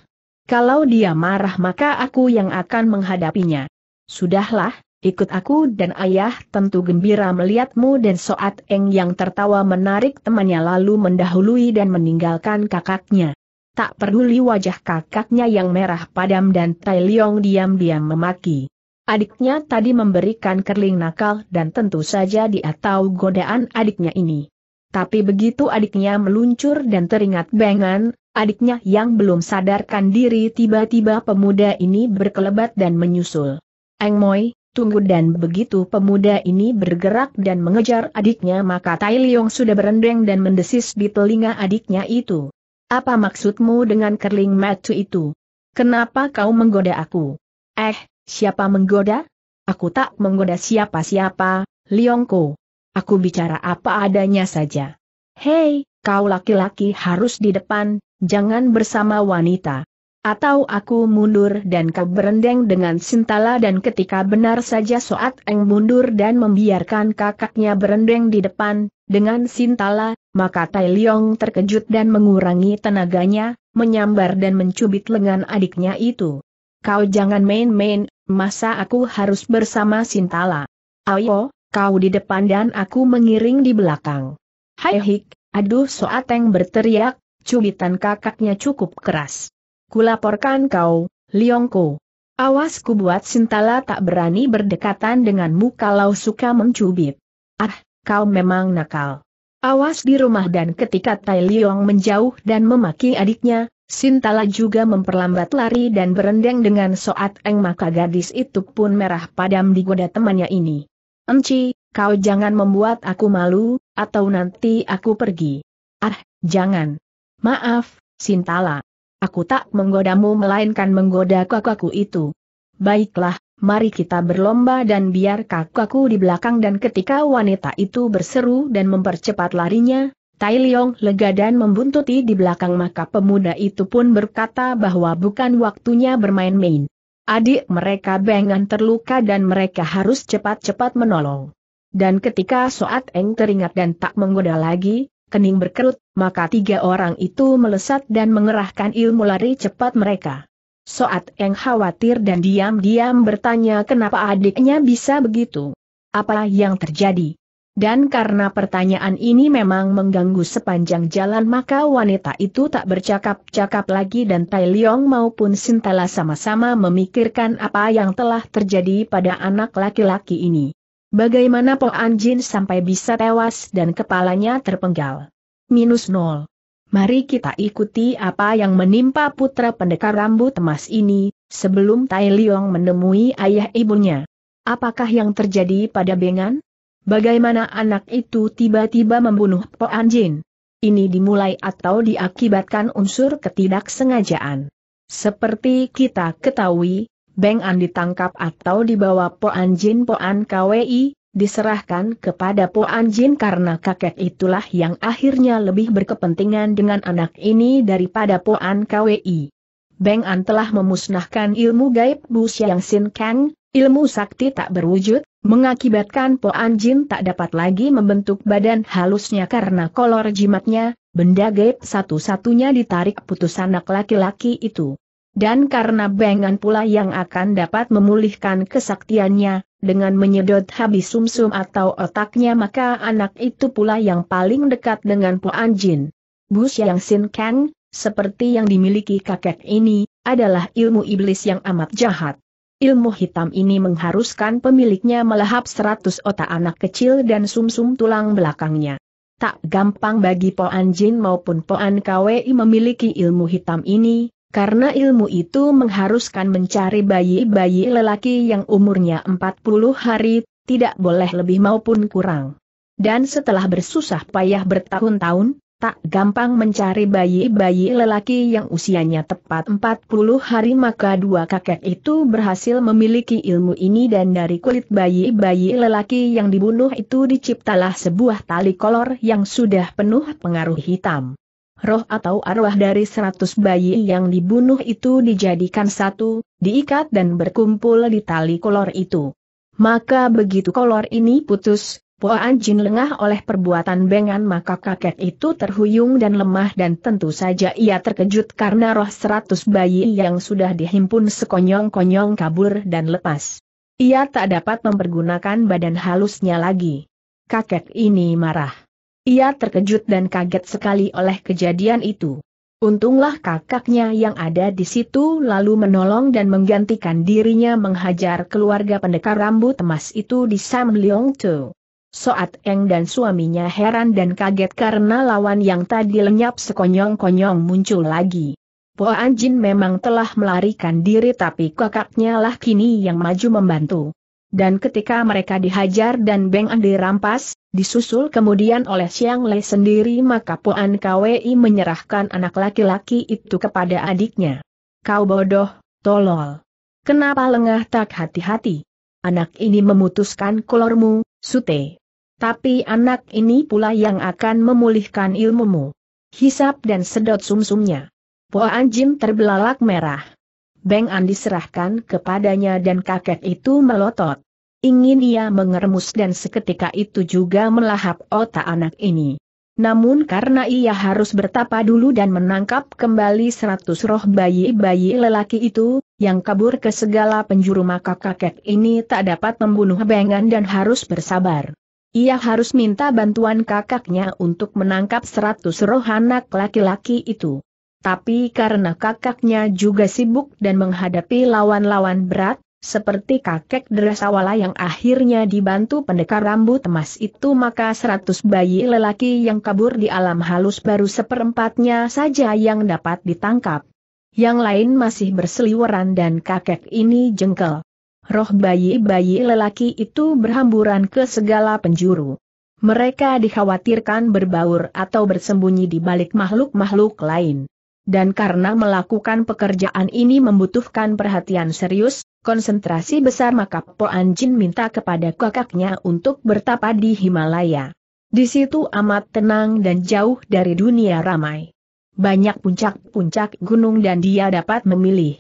Kalau dia marah maka aku yang akan menghadapinya. Sudahlah, ikut aku dan ayah tentu gembira melihatmu dan Soat Eng yang tertawa menarik temannya lalu mendahului dan meninggalkan kakaknya. Tak peduli wajah kakaknya yang merah padam dan Tai Leong diam-diam memaki. Adiknya tadi memberikan kerling nakal dan tentu saja dia tahu godaan adiknya ini. Tapi begitu adiknya meluncur dan teringat bengan, adiknya yang belum sadarkan diri tiba-tiba pemuda ini berkelebat dan menyusul. Eng Moi, tunggu dan begitu pemuda ini bergerak dan mengejar adiknya maka Tai Leong sudah berendeng dan mendesis di telinga adiknya itu. Apa maksudmu dengan kerling matu itu? Kenapa kau menggoda aku? Eh, siapa menggoda? Aku tak menggoda siapa-siapa, Liongko. Aku bicara apa adanya saja. Hei, kau laki-laki harus di depan, jangan bersama wanita. Atau aku mundur dan kau berendeng dengan sintala dan ketika benar saja Soat Eng mundur dan membiarkan kakaknya berendeng di depan, dengan sintala, maka Tai Leong terkejut dan mengurangi tenaganya, menyambar dan mencubit lengan adiknya itu. Kau jangan main-main, masa aku harus bersama sintala. Ayo, kau di depan dan aku mengiring di belakang. Hai hik, aduh soateng berteriak, cubitan kakaknya cukup keras. Kulaporkan kau, Liongko. Awas ku buat Sintala tak berani berdekatan denganmu kalau suka mencubit. Ah, kau memang nakal. Awas di rumah dan ketika Tai Liong menjauh dan memaki adiknya, Sintala juga memperlambat lari dan berendeng dengan Soat Eng maka gadis itu pun merah padam digoda temannya ini. Enci, kau jangan membuat aku malu, atau nanti aku pergi. Ah, jangan. Maaf, Sintala. Aku tak menggodamu melainkan menggoda kakakku itu. Baiklah, mari kita berlomba dan biar kakakku di belakang dan ketika wanita itu berseru dan mempercepat larinya, Tai Leong lega dan membuntuti di belakang maka pemuda itu pun berkata bahwa bukan waktunya bermain-main. Adik mereka Bengan terluka dan mereka harus cepat-cepat menolong. Dan ketika Soat Eng teringat dan tak menggoda lagi, kening berkerut, maka tiga orang itu melesat dan mengerahkan ilmu lari cepat mereka. Soat Eng khawatir dan diam-diam bertanya kenapa adiknya bisa begitu. Apa yang terjadi? Dan karena pertanyaan ini memang mengganggu sepanjang jalan maka wanita itu tak bercakap-cakap lagi dan Tai Leong maupun Sintala sama-sama memikirkan apa yang telah terjadi pada anak laki-laki ini. Bagaimana Po Anjin sampai bisa tewas dan kepalanya terpenggal. Minus nol. Mari kita ikuti apa yang menimpa putra pendekar rambut emas ini, sebelum Tai Leong menemui ayah ibunya. Apakah yang terjadi pada Bengan? Bagaimana anak itu tiba-tiba membunuh Po Anjin? Ini dimulai atau diakibatkan unsur ketidaksengajaan. Seperti kita ketahui, Beng An ditangkap atau dibawa Po Anjin Po An KWI, diserahkan kepada Po Anjin karena kakek itulah yang akhirnya lebih berkepentingan dengan anak ini daripada Po An KWI. Beng An telah memusnahkan ilmu gaib Bu Xiang Sin Kang, ilmu sakti tak berwujud, Mengakibatkan Po Anjin tak dapat lagi membentuk badan halusnya karena kolor jimatnya, benda gaib satu-satunya ditarik putus anak laki-laki itu. Dan karena Bengan pula yang akan dapat memulihkan kesaktiannya, dengan menyedot habis sumsum -sum atau otaknya maka anak itu pula yang paling dekat dengan Po Anjin. Bu Xiang Sin Kang, seperti yang dimiliki kakek ini, adalah ilmu iblis yang amat jahat. Ilmu hitam ini mengharuskan pemiliknya melahap seratus otak anak kecil dan sumsum -sum tulang belakangnya. Tak gampang bagi Po Jin maupun Po An Kwei memiliki ilmu hitam ini, karena ilmu itu mengharuskan mencari bayi-bayi lelaki yang umurnya 40 hari, tidak boleh lebih maupun kurang. Dan setelah bersusah payah bertahun-tahun, tak gampang mencari bayi-bayi lelaki yang usianya tepat 40 hari maka dua kakek itu berhasil memiliki ilmu ini dan dari kulit bayi-bayi lelaki yang dibunuh itu diciptalah sebuah tali kolor yang sudah penuh pengaruh hitam. Roh atau arwah dari seratus bayi yang dibunuh itu dijadikan satu, diikat dan berkumpul di tali kolor itu. Maka begitu kolor ini putus, Poan Jin lengah oleh perbuatan Bengan maka kakek itu terhuyung dan lemah dan tentu saja ia terkejut karena roh seratus bayi yang sudah dihimpun sekonyong-konyong kabur dan lepas. Ia tak dapat mempergunakan badan halusnya lagi. Kakek ini marah. Ia terkejut dan kaget sekali oleh kejadian itu. Untunglah kakaknya yang ada di situ lalu menolong dan menggantikan dirinya menghajar keluarga pendekar rambut emas itu di Sam Leong Toh. Soat Eng dan suaminya heran dan kaget karena lawan yang tadi lenyap sekonyong-konyong muncul lagi. Po Anjin memang telah melarikan diri tapi kakaknya lah kini yang maju membantu. Dan ketika mereka dihajar dan Beng An dirampas, disusul kemudian oleh Siang Lei sendiri maka Po An KWI menyerahkan anak laki-laki itu kepada adiknya. Kau bodoh, tolol. Kenapa lengah tak hati-hati? Anak ini memutuskan kolormu, Sute. Tapi anak ini pula yang akan memulihkan ilmumu. Hisap dan sedot sumsumnya. Poan Jim terbelalak merah. Beng An diserahkan kepadanya dan kakek itu melotot. Ingin ia mengermus dan seketika itu juga melahap otak anak ini. Namun karena ia harus bertapa dulu dan menangkap kembali seratus roh bayi-bayi lelaki itu, yang kabur ke segala penjuru maka kakek ini tak dapat membunuh Bengan dan harus bersabar. Ia harus minta bantuan kakaknya untuk menangkap seratus roh anak laki-laki itu. Tapi karena kakaknya juga sibuk dan menghadapi lawan-lawan berat, seperti kakek Derasawala yang akhirnya dibantu pendekar rambut emas itu maka seratus bayi lelaki yang kabur di alam halus baru seperempatnya saja yang dapat ditangkap. Yang lain masih berseliweran dan kakek ini jengkel roh bayi-bayi lelaki itu berhamburan ke segala penjuru. Mereka dikhawatirkan berbaur atau bersembunyi di balik makhluk-makhluk lain. Dan karena melakukan pekerjaan ini membutuhkan perhatian serius, konsentrasi besar maka Po Anjin minta kepada kakaknya untuk bertapa di Himalaya. Di situ amat tenang dan jauh dari dunia ramai. Banyak puncak-puncak gunung dan dia dapat memilih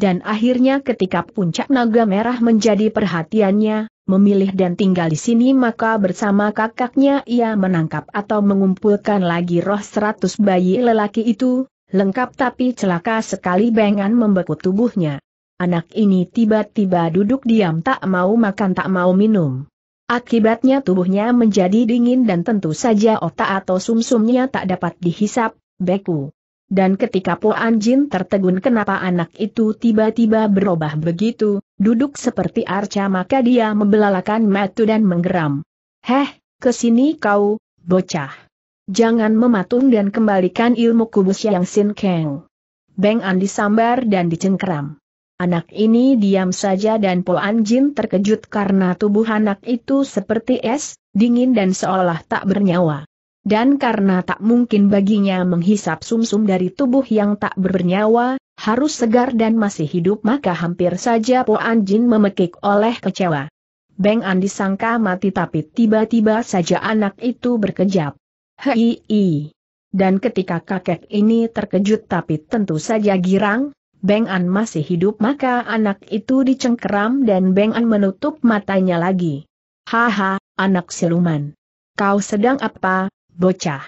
dan akhirnya ketika puncak naga merah menjadi perhatiannya, memilih dan tinggal di sini maka bersama kakaknya ia menangkap atau mengumpulkan lagi roh seratus bayi lelaki itu, lengkap tapi celaka sekali bengan membeku tubuhnya. Anak ini tiba-tiba duduk diam tak mau makan tak mau minum. Akibatnya tubuhnya menjadi dingin dan tentu saja otak atau sumsumnya tak dapat dihisap, beku. Dan ketika Po Anjin tertegun kenapa anak itu tiba-tiba berubah begitu, duduk seperti arca maka dia membelalakan matu dan menggeram. Heh, kesini kau, bocah. Jangan mematung dan kembalikan ilmu kubus yang sin keng. Beng An disambar dan dicengkeram. Anak ini diam saja dan Po Anjin terkejut karena tubuh anak itu seperti es, dingin dan seolah tak bernyawa. Dan karena tak mungkin baginya menghisap sumsum -sum dari tubuh yang tak bernyawa, harus segar dan masih hidup maka hampir saja Po Anjin memekik oleh kecewa. Beng An disangka mati tapi tiba-tiba saja anak itu berkejap. Hei -i. Dan ketika kakek ini terkejut tapi tentu saja girang, Beng An masih hidup maka anak itu dicengkeram dan Beng An menutup matanya lagi. Haha, anak siluman. Kau sedang apa, bocah.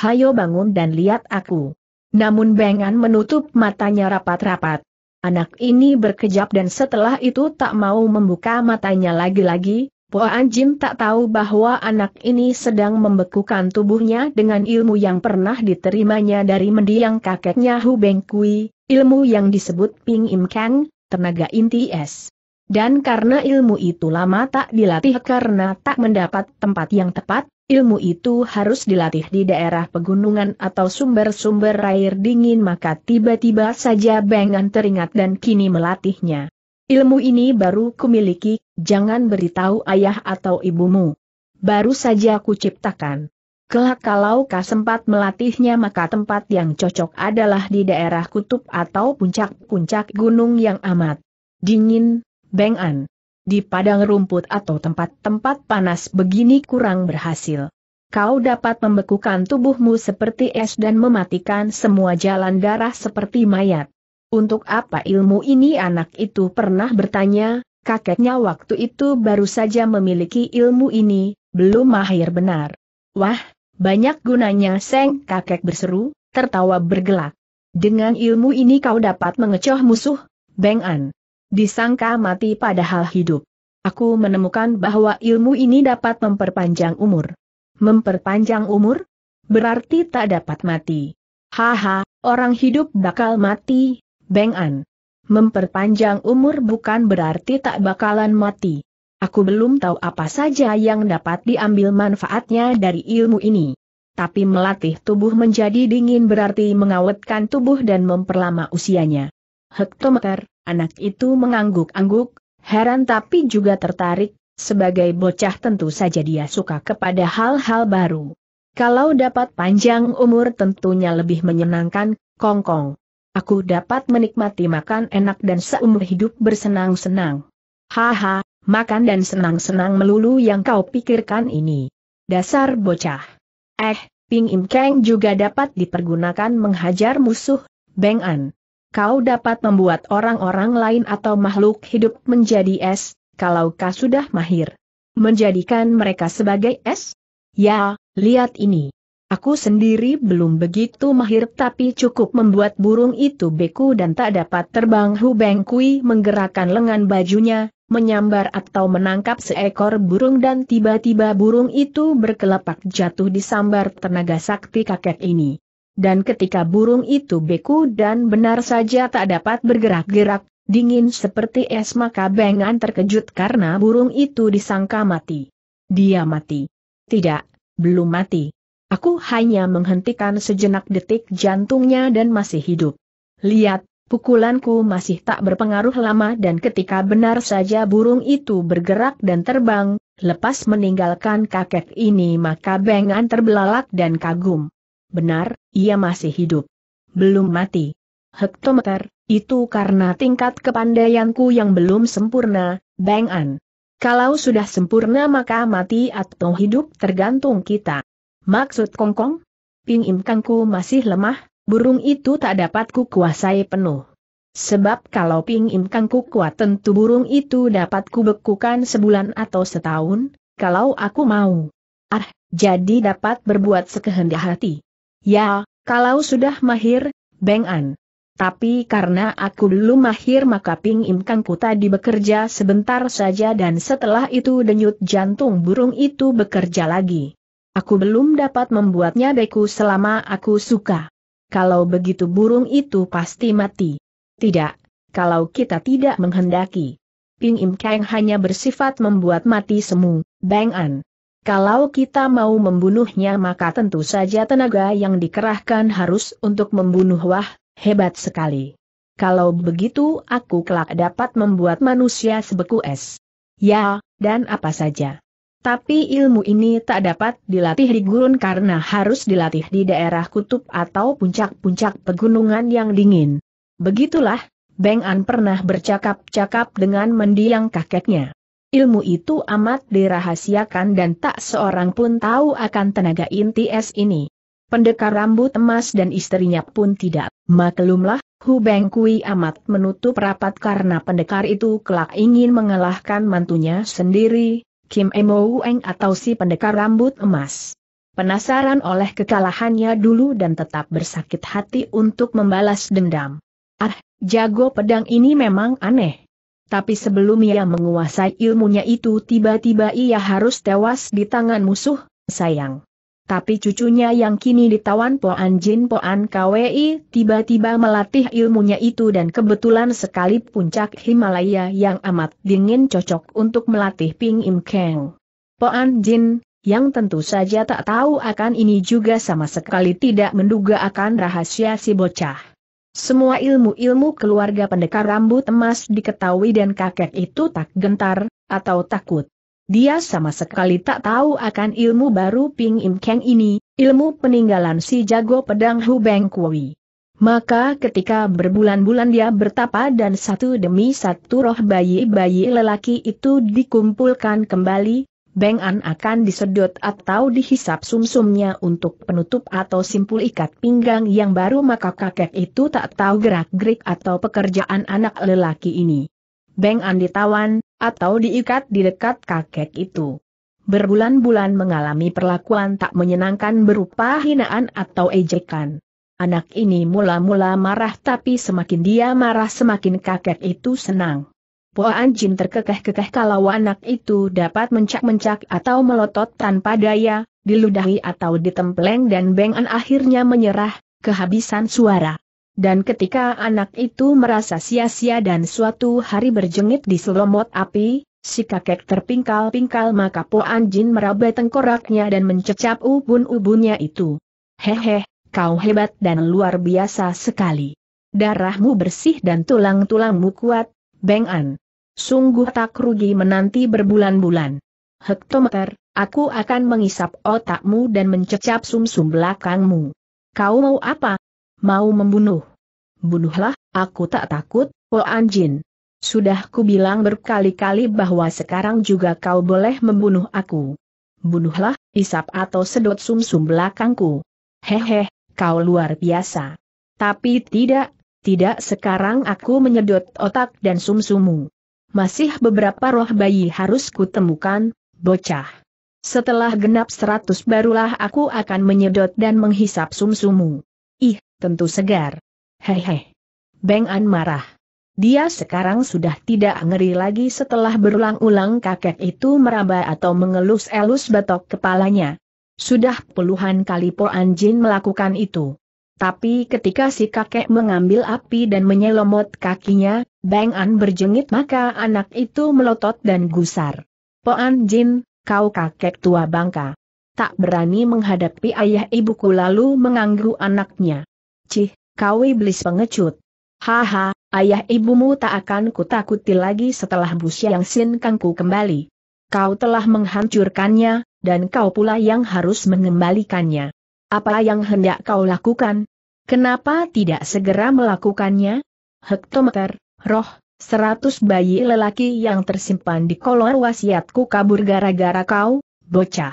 Hayo bangun dan lihat aku. Namun Bengan menutup matanya rapat-rapat. Anak ini berkejap dan setelah itu tak mau membuka matanya lagi-lagi, Poan Jim tak tahu bahwa anak ini sedang membekukan tubuhnya dengan ilmu yang pernah diterimanya dari mendiang kakeknya Hu Beng Kui, ilmu yang disebut Ping Im Kang, tenaga inti es. Dan karena ilmu itu lama tak dilatih karena tak mendapat tempat yang tepat, Ilmu itu harus dilatih di daerah pegunungan atau sumber-sumber air dingin maka tiba-tiba saja Bengan teringat dan kini melatihnya. Ilmu ini baru kumiliki, jangan beritahu ayah atau ibumu. Baru saja ku ciptakan. Kelak kalau kau sempat melatihnya maka tempat yang cocok adalah di daerah kutub atau puncak-puncak gunung yang amat dingin, Bengan di padang rumput atau tempat-tempat panas begini kurang berhasil. Kau dapat membekukan tubuhmu seperti es dan mematikan semua jalan darah seperti mayat. Untuk apa ilmu ini anak itu pernah bertanya, kakeknya waktu itu baru saja memiliki ilmu ini, belum mahir benar. Wah, banyak gunanya seng kakek berseru, tertawa bergelak. Dengan ilmu ini kau dapat mengecoh musuh, Beng An. Disangka mati padahal hidup. Aku menemukan bahwa ilmu ini dapat memperpanjang umur. Memperpanjang umur? Berarti tak dapat mati. Haha, orang hidup bakal mati, bengan. Memperpanjang umur bukan berarti tak bakalan mati. Aku belum tahu apa saja yang dapat diambil manfaatnya dari ilmu ini. Tapi melatih tubuh menjadi dingin berarti mengawetkan tubuh dan memperlama usianya. Hektometer Anak itu mengangguk-angguk, heran tapi juga tertarik, sebagai bocah tentu saja dia suka kepada hal-hal baru. Kalau dapat panjang umur tentunya lebih menyenangkan, kongkong. Aku dapat menikmati makan enak dan seumur hidup bersenang-senang. Haha, makan dan senang-senang melulu yang kau pikirkan ini. Dasar bocah. Eh, Ping Im Kang juga dapat dipergunakan menghajar musuh, Beng An kau dapat membuat orang-orang lain atau makhluk hidup menjadi es, kalau kau sudah mahir. Menjadikan mereka sebagai es? Ya, lihat ini. Aku sendiri belum begitu mahir tapi cukup membuat burung itu beku dan tak dapat terbang Hubeng Kui menggerakkan lengan bajunya, menyambar atau menangkap seekor burung dan tiba-tiba burung itu berkelepak jatuh di sambar tenaga sakti kakek ini dan ketika burung itu beku dan benar saja tak dapat bergerak-gerak, dingin seperti es maka Bengan terkejut karena burung itu disangka mati. Dia mati. Tidak, belum mati. Aku hanya menghentikan sejenak detik jantungnya dan masih hidup. Lihat, pukulanku masih tak berpengaruh lama dan ketika benar saja burung itu bergerak dan terbang, lepas meninggalkan kakek ini maka Bengan terbelalak dan kagum. Benar, ia masih hidup. Belum mati. Hektometer, itu karena tingkat kepandaianku yang belum sempurna, Bang An. Kalau sudah sempurna maka mati atau hidup tergantung kita. Maksud kongkong? Ping Im masih lemah, burung itu tak dapat ku kuasai penuh. Sebab kalau Ping Im kuat tentu burung itu dapat ku bekukan sebulan atau setahun, kalau aku mau. Ah, jadi dapat berbuat sekehendak hati. Ya, kalau sudah mahir, Beng An. Tapi karena aku belum mahir maka Ping Im ku tadi bekerja sebentar saja dan setelah itu denyut jantung burung itu bekerja lagi. Aku belum dapat membuatnya beku selama aku suka. Kalau begitu burung itu pasti mati. Tidak, kalau kita tidak menghendaki. Ping Im Kang hanya bersifat membuat mati semu, Bang An. Kalau kita mau membunuhnya maka tentu saja tenaga yang dikerahkan harus untuk membunuh wah, hebat sekali. Kalau begitu aku kelak dapat membuat manusia sebeku es. Ya, dan apa saja. Tapi ilmu ini tak dapat dilatih di gurun karena harus dilatih di daerah kutub atau puncak-puncak pegunungan yang dingin. Begitulah, Beng An pernah bercakap-cakap dengan mendiang kakeknya. Ilmu itu amat dirahasiakan dan tak seorang pun tahu akan tenaga inti es ini. Pendekar rambut emas dan istrinya pun tidak. Maklumlah, Hu Bengkui amat menutup rapat karena pendekar itu kelak ingin mengalahkan mantunya sendiri, Kim Emo Eng atau si pendekar rambut emas penasaran oleh kekalahannya dulu dan tetap bersakit hati untuk membalas dendam. Ah, jago pedang ini memang aneh. Tapi sebelum ia menguasai ilmunya itu tiba-tiba ia harus tewas di tangan musuh, sayang. Tapi cucunya yang kini ditawan Poan Jin Poan KWI tiba-tiba melatih ilmunya itu dan kebetulan sekali puncak Himalaya yang amat dingin cocok untuk melatih Ping Im Kang. Poan Jin, yang tentu saja tak tahu akan ini juga sama sekali tidak menduga akan rahasia si bocah. Semua ilmu-ilmu keluarga pendekar rambut emas diketahui dan kakek itu tak gentar, atau takut. Dia sama sekali tak tahu akan ilmu baru Ping Im Kang ini, ilmu peninggalan si jago pedang Hu Beng Kui. Maka ketika berbulan-bulan dia bertapa dan satu demi satu roh bayi-bayi lelaki itu dikumpulkan kembali, Beng An akan disedot atau dihisap sumsumnya untuk penutup atau simpul ikat pinggang yang baru maka kakek itu tak tahu gerak-gerik atau pekerjaan anak lelaki ini. Beng An ditawan, atau diikat di dekat kakek itu. Berbulan-bulan mengalami perlakuan tak menyenangkan berupa hinaan atau ejekan. Anak ini mula-mula marah tapi semakin dia marah semakin kakek itu senang. Poan Jin terkekeh-kekeh kalau anak itu dapat mencak-mencak atau melotot tanpa daya, diludahi atau ditempeleng dan Bengan akhirnya menyerah, kehabisan suara. Dan ketika anak itu merasa sia-sia dan suatu hari berjengit di selomot api, si kakek terpingkal-pingkal maka Poan Jin meraba tengkoraknya dan mencecap ubun-ubunnya itu. Hehe, kau hebat dan luar biasa sekali. Darahmu bersih dan tulang-tulangmu kuat, Beng An. Sungguh tak rugi menanti berbulan-bulan. Hektometer, aku akan mengisap otakmu dan mencecap sumsum -sum belakangmu. Kau mau apa? Mau membunuh? Bunuhlah, aku tak takut, Po Anjin. Sudah ku bilang berkali-kali bahwa sekarang juga kau boleh membunuh aku. Bunuhlah, isap atau sedot sumsum -sum belakangku. Hehe, kau luar biasa. Tapi tidak tidak sekarang aku menyedot otak dan sumsumu. Masih beberapa roh bayi harus kutemukan, bocah. Setelah genap seratus barulah aku akan menyedot dan menghisap sumsumu. Ih, tentu segar. Hehe. Beng An marah. Dia sekarang sudah tidak ngeri lagi setelah berulang-ulang kakek itu meraba atau mengelus-elus batok kepalanya. Sudah puluhan kali Po Anjin melakukan itu. Tapi ketika si kakek mengambil api dan menyelomot kakinya, Bang An berjengit maka anak itu melotot dan gusar. Poan Jin, kau kakek tua bangka. Tak berani menghadapi ayah ibuku lalu mengganggu anaknya. Cih, kau iblis pengecut. Haha, ayah ibumu tak akan kutakuti lagi setelah Busia yang Sin Kangku kembali. Kau telah menghancurkannya, dan kau pula yang harus mengembalikannya. Apa yang hendak kau lakukan? Kenapa tidak segera melakukannya? Hektometer, roh, seratus bayi lelaki yang tersimpan di kolor wasiatku kabur gara-gara kau, bocah.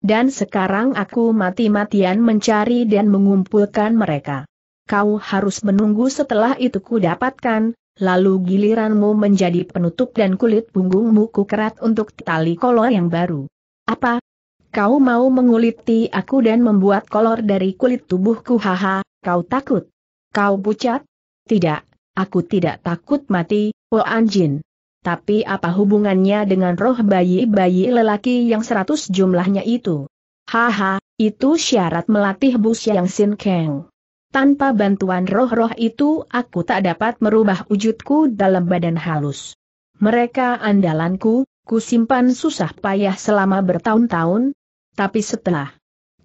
Dan sekarang aku mati-matian mencari dan mengumpulkan mereka. Kau harus menunggu setelah itu ku dapatkan, lalu giliranmu menjadi penutup dan kulit punggungmu ku kerat untuk tali kolor yang baru. Apa, Kau mau menguliti aku dan membuat kolor dari kulit tubuhku haha, kau takut? Kau pucat? Tidak, aku tidak takut mati, Wo Anjin. Tapi apa hubungannya dengan roh bayi-bayi lelaki yang seratus jumlahnya itu? Haha, itu syarat melatih bus yang Sin Kang. Tanpa bantuan roh-roh itu aku tak dapat merubah wujudku dalam badan halus. Mereka andalanku, simpan susah payah selama bertahun-tahun, tapi setelah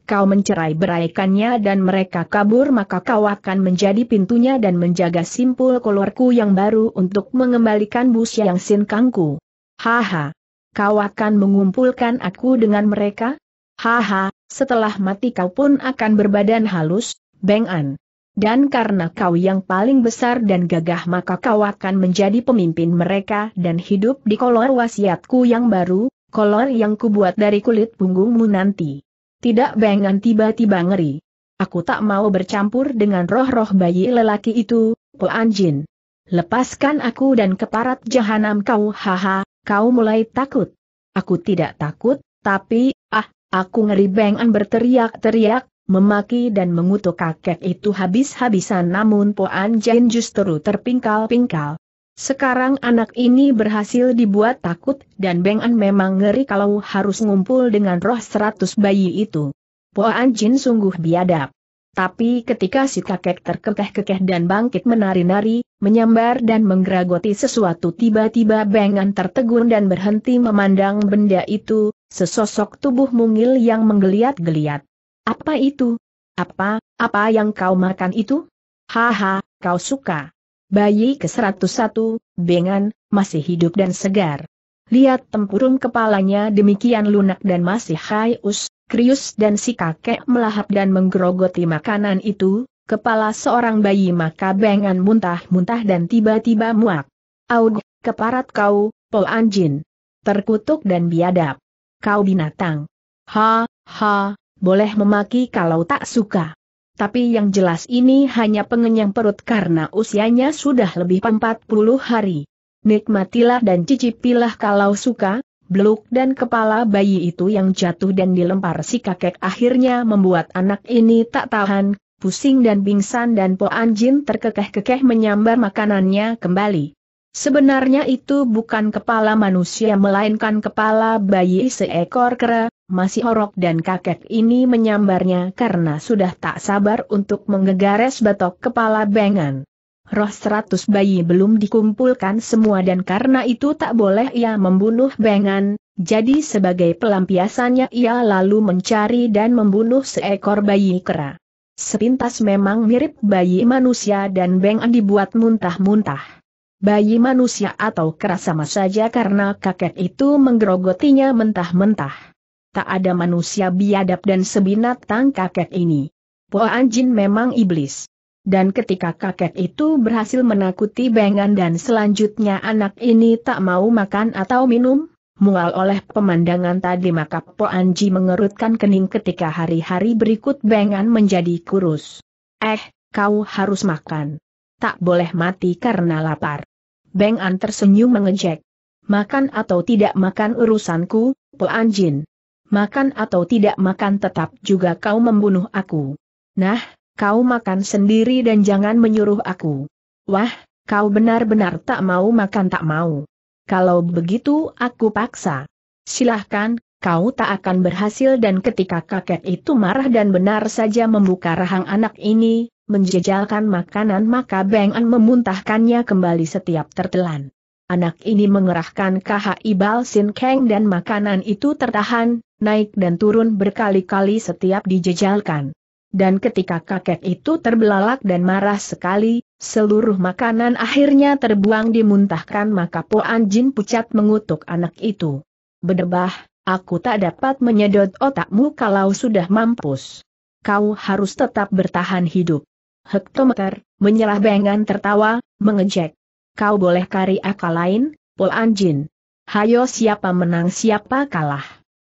kau mencerai beraikannya dan mereka kabur maka kau akan menjadi pintunya dan menjaga simpul kolorku yang baru untuk mengembalikan bus yang sin kangku. Haha. Kau akan mengumpulkan aku dengan mereka? Haha, setelah mati kau pun akan berbadan halus, Beng An. Dan karena kau yang paling besar dan gagah maka kau akan menjadi pemimpin mereka dan hidup di kolor wasiatku yang baru, kolor yang kubuat dari kulit punggungmu nanti. Tidak bengan tiba-tiba ngeri. Aku tak mau bercampur dengan roh-roh bayi lelaki itu, Po Anjin. Lepaskan aku dan keparat jahanam kau haha, kau mulai takut. Aku tidak takut, tapi, ah, aku ngeri bengan berteriak-teriak, memaki dan mengutuk kakek itu habis-habisan namun Po Anjin justru terpingkal-pingkal. Sekarang anak ini berhasil dibuat takut dan Beng An memang ngeri kalau harus ngumpul dengan roh seratus bayi itu. Po Jin sungguh biadab. Tapi ketika si kakek terkekeh-kekeh dan bangkit menari-nari, menyambar dan menggeragoti sesuatu tiba-tiba Beng An tertegun dan berhenti memandang benda itu, sesosok tubuh mungil yang menggeliat-geliat. Apa itu? Apa, apa yang kau makan itu? Haha, kau suka. Bayi ke-101, Bengan, masih hidup dan segar. Lihat tempurung kepalanya demikian lunak dan masih kaius. krius dan si kakek melahap dan menggerogoti makanan itu, kepala seorang bayi maka Bengan muntah-muntah dan tiba-tiba muak. Aud, keparat kau, Po Anjin. Terkutuk dan biadab. Kau binatang. Ha, ha, boleh memaki kalau tak suka tapi yang jelas ini hanya pengenyang perut karena usianya sudah lebih 40 hari. Nikmatilah dan cicipilah kalau suka, Beluk dan kepala bayi itu yang jatuh dan dilempar si kakek akhirnya membuat anak ini tak tahan, pusing dan pingsan dan Po Anjin terkekeh-kekeh menyambar makanannya kembali. Sebenarnya itu bukan kepala manusia melainkan kepala bayi seekor kera, masih horok dan kakek ini menyambarnya karena sudah tak sabar untuk menggegares batok kepala bengan. Roh seratus bayi belum dikumpulkan semua dan karena itu tak boleh ia membunuh bengan, jadi sebagai pelampiasannya ia lalu mencari dan membunuh seekor bayi kera. Sepintas memang mirip bayi manusia dan bengan dibuat muntah-muntah. Bayi manusia atau kera sama saja karena kakek itu menggerogotinya mentah-mentah tak ada manusia biadab dan sebinatang kakek ini. Po Anjin memang iblis. Dan ketika kakek itu berhasil menakuti Bengan dan selanjutnya anak ini tak mau makan atau minum, Mual oleh pemandangan tadi maka Po Anji mengerutkan kening ketika hari-hari berikut Bengan menjadi kurus. Eh, kau harus makan. Tak boleh mati karena lapar. Bengan tersenyum mengejek. Makan atau tidak makan urusanku, Po Anjin makan atau tidak makan tetap juga kau membunuh aku. Nah, kau makan sendiri dan jangan menyuruh aku. Wah, kau benar-benar tak mau makan tak mau. Kalau begitu aku paksa. Silahkan, kau tak akan berhasil dan ketika kakek itu marah dan benar saja membuka rahang anak ini, menjejalkan makanan maka Beng memuntahkannya kembali setiap tertelan. Anak ini mengerahkan ibal sin Keng dan makanan itu tertahan, naik dan turun berkali-kali setiap dijejalkan. Dan ketika kakek itu terbelalak dan marah sekali, seluruh makanan akhirnya terbuang dimuntahkan maka Po Anjin pucat mengutuk anak itu. Bedebah, aku tak dapat menyedot otakmu kalau sudah mampus. Kau harus tetap bertahan hidup. Hektometer, menyerah bengan tertawa, mengejek kau boleh kari akal lain, Pol Anjin. Hayo siapa menang siapa kalah.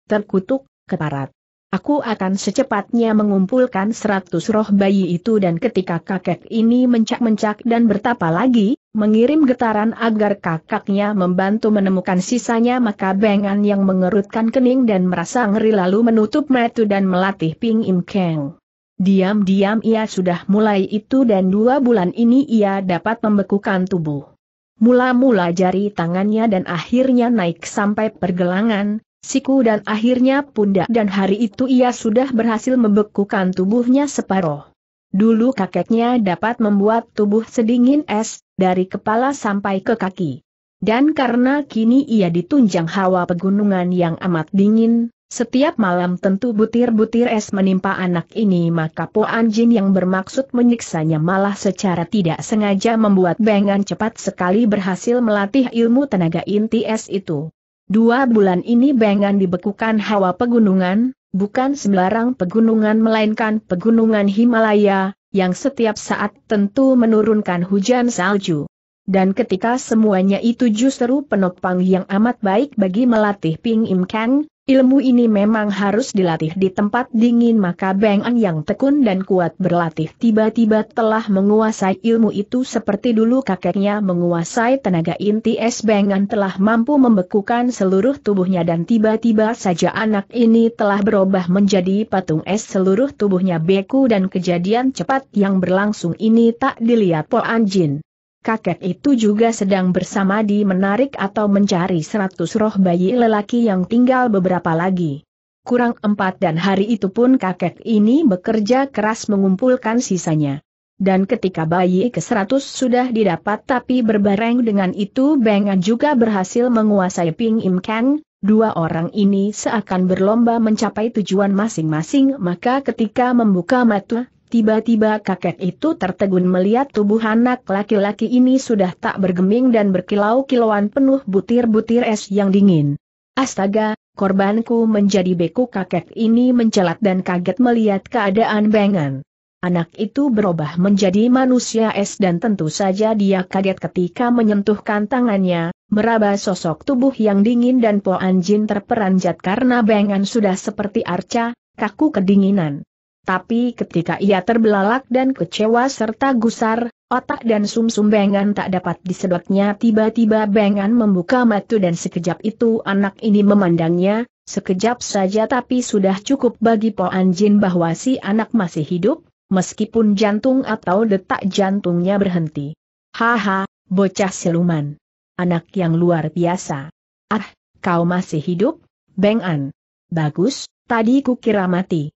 Terkutuk, keparat. Aku akan secepatnya mengumpulkan seratus roh bayi itu dan ketika kakek ini mencak-mencak dan bertapa lagi, mengirim getaran agar kakaknya membantu menemukan sisanya maka Bengan yang mengerutkan kening dan merasa ngeri lalu menutup metu dan melatih Ping Im Keng. Diam-diam ia sudah mulai itu dan dua bulan ini ia dapat membekukan tubuh. Mula-mula jari tangannya dan akhirnya naik sampai pergelangan, siku dan akhirnya pundak dan hari itu ia sudah berhasil membekukan tubuhnya separoh. Dulu kakeknya dapat membuat tubuh sedingin es, dari kepala sampai ke kaki. Dan karena kini ia ditunjang hawa pegunungan yang amat dingin, setiap malam tentu butir-butir es menimpa anak ini maka Po Anjin yang bermaksud menyiksanya malah secara tidak sengaja membuat Bengan cepat sekali berhasil melatih ilmu tenaga inti es itu. Dua bulan ini Bengan dibekukan hawa pegunungan, bukan sembarang pegunungan melainkan pegunungan Himalaya, yang setiap saat tentu menurunkan hujan salju. Dan ketika semuanya itu justru penopang yang amat baik bagi melatih Ping Im Kang, Ilmu ini memang harus dilatih di tempat dingin maka Beng An yang tekun dan kuat berlatih tiba-tiba telah menguasai ilmu itu seperti dulu kakeknya menguasai tenaga inti es Beng An telah mampu membekukan seluruh tubuhnya dan tiba-tiba saja anak ini telah berubah menjadi patung es seluruh tubuhnya beku dan kejadian cepat yang berlangsung ini tak dilihat Po Anjin kakek itu juga sedang bersama di menarik atau mencari seratus roh bayi lelaki yang tinggal beberapa lagi. Kurang empat dan hari itu pun kakek ini bekerja keras mengumpulkan sisanya. Dan ketika bayi ke seratus sudah didapat tapi berbareng dengan itu Beng juga berhasil menguasai Ping Im Kang, dua orang ini seakan berlomba mencapai tujuan masing-masing maka ketika membuka mata, Tiba-tiba kakek itu tertegun melihat tubuh anak laki-laki ini sudah tak bergeming dan berkilau-kilauan penuh butir-butir es yang dingin. Astaga, korbanku menjadi beku kakek ini mencelat dan kaget melihat keadaan bengan. Anak itu berubah menjadi manusia es dan tentu saja dia kaget ketika menyentuhkan tangannya, meraba sosok tubuh yang dingin dan Po jin terperanjat karena bengan sudah seperti arca, kaku kedinginan. Tapi ketika ia terbelalak dan kecewa serta gusar, otak dan sumsum -sum Bengan tak dapat disedotnya tiba-tiba Bengan membuka mata dan sekejap itu anak ini memandangnya, sekejap saja tapi sudah cukup bagi Po Anjin bahwa si anak masih hidup, meskipun jantung atau detak jantungnya berhenti. Haha, bocah siluman. Anak yang luar biasa. Ah, kau masih hidup, bengan. Bagus, tadi kukira mati.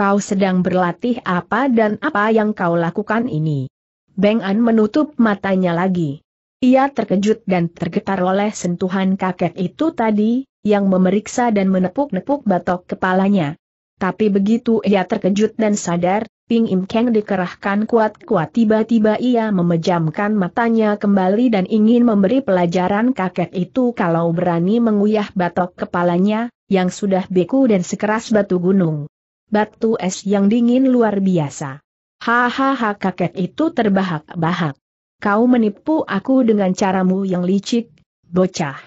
Kau sedang berlatih apa dan apa yang kau lakukan ini? Beng An menutup matanya lagi. Ia terkejut dan tergetar oleh sentuhan kakek itu tadi, yang memeriksa dan menepuk-nepuk batok kepalanya. Tapi begitu ia terkejut dan sadar, Ping Im Kang dikerahkan kuat-kuat tiba-tiba ia memejamkan matanya kembali dan ingin memberi pelajaran kakek itu kalau berani menguyah batok kepalanya, yang sudah beku dan sekeras batu gunung batu es yang dingin luar biasa. Hahaha kakek itu terbahak-bahak. Kau menipu aku dengan caramu yang licik, bocah.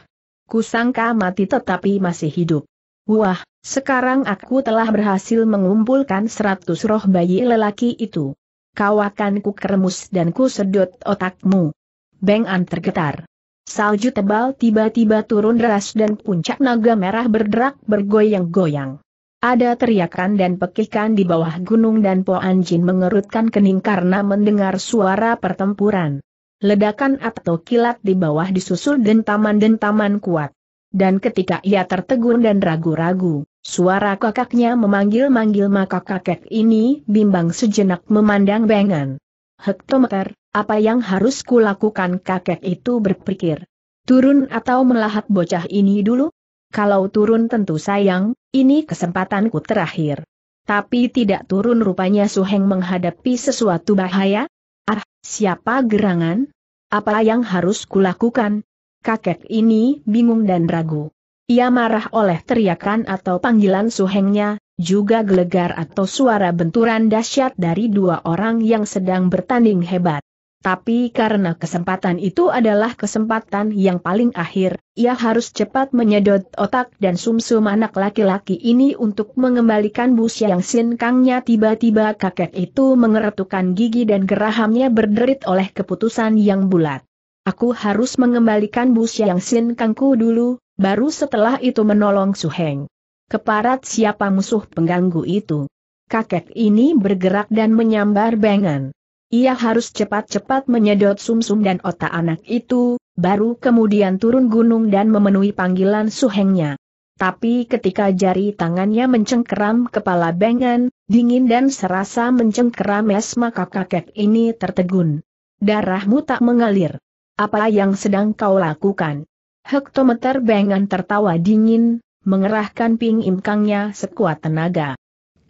Kusangka mati tetapi masih hidup. Wah, sekarang aku telah berhasil mengumpulkan seratus roh bayi lelaki itu. Kau akan ku kermus dan ku sedot otakmu. Beng An tergetar. Salju tebal tiba-tiba turun deras dan puncak naga merah berderak bergoyang-goyang. Ada teriakan dan pekikan di bawah gunung dan Po Anjin mengerutkan kening karena mendengar suara pertempuran. Ledakan atau kilat di bawah disusul dentaman-dentaman kuat. Dan ketika ia tertegun dan ragu-ragu, suara kakaknya memanggil-manggil maka kakek ini bimbang sejenak memandang bengan. Hektometer, apa yang harus kulakukan kakek itu berpikir. Turun atau melahap bocah ini dulu? Kalau turun tentu sayang, ini kesempatanku terakhir. Tapi tidak turun rupanya Suheng menghadapi sesuatu bahaya? Ah, siapa gerangan? Apa yang harus kulakukan? Kakek ini bingung dan ragu. Ia marah oleh teriakan atau panggilan Suhengnya, juga gelegar atau suara benturan dahsyat dari dua orang yang sedang bertanding hebat. Tapi karena kesempatan itu adalah kesempatan yang paling akhir, ia harus cepat menyedot otak dan sumsum -sum anak laki-laki ini untuk mengembalikan bus yang sinkangnya tiba-tiba kakek itu mengeretukan gigi dan gerahamnya berderit oleh keputusan yang bulat. Aku harus mengembalikan bus yang sinkangku dulu, baru setelah itu menolong Suheng. Keparat siapa musuh pengganggu itu. Kakek ini bergerak dan menyambar bengan. Ia harus cepat-cepat menyedot sumsum -sum dan otak anak itu, baru kemudian turun gunung dan memenuhi panggilan suhengnya. Tapi ketika jari tangannya mencengkeram kepala bengan, dingin dan serasa mencengkeram es maka kakek ini tertegun. Darahmu tak mengalir. Apa yang sedang kau lakukan? Hektometer bengan tertawa dingin, mengerahkan ping imkangnya sekuat tenaga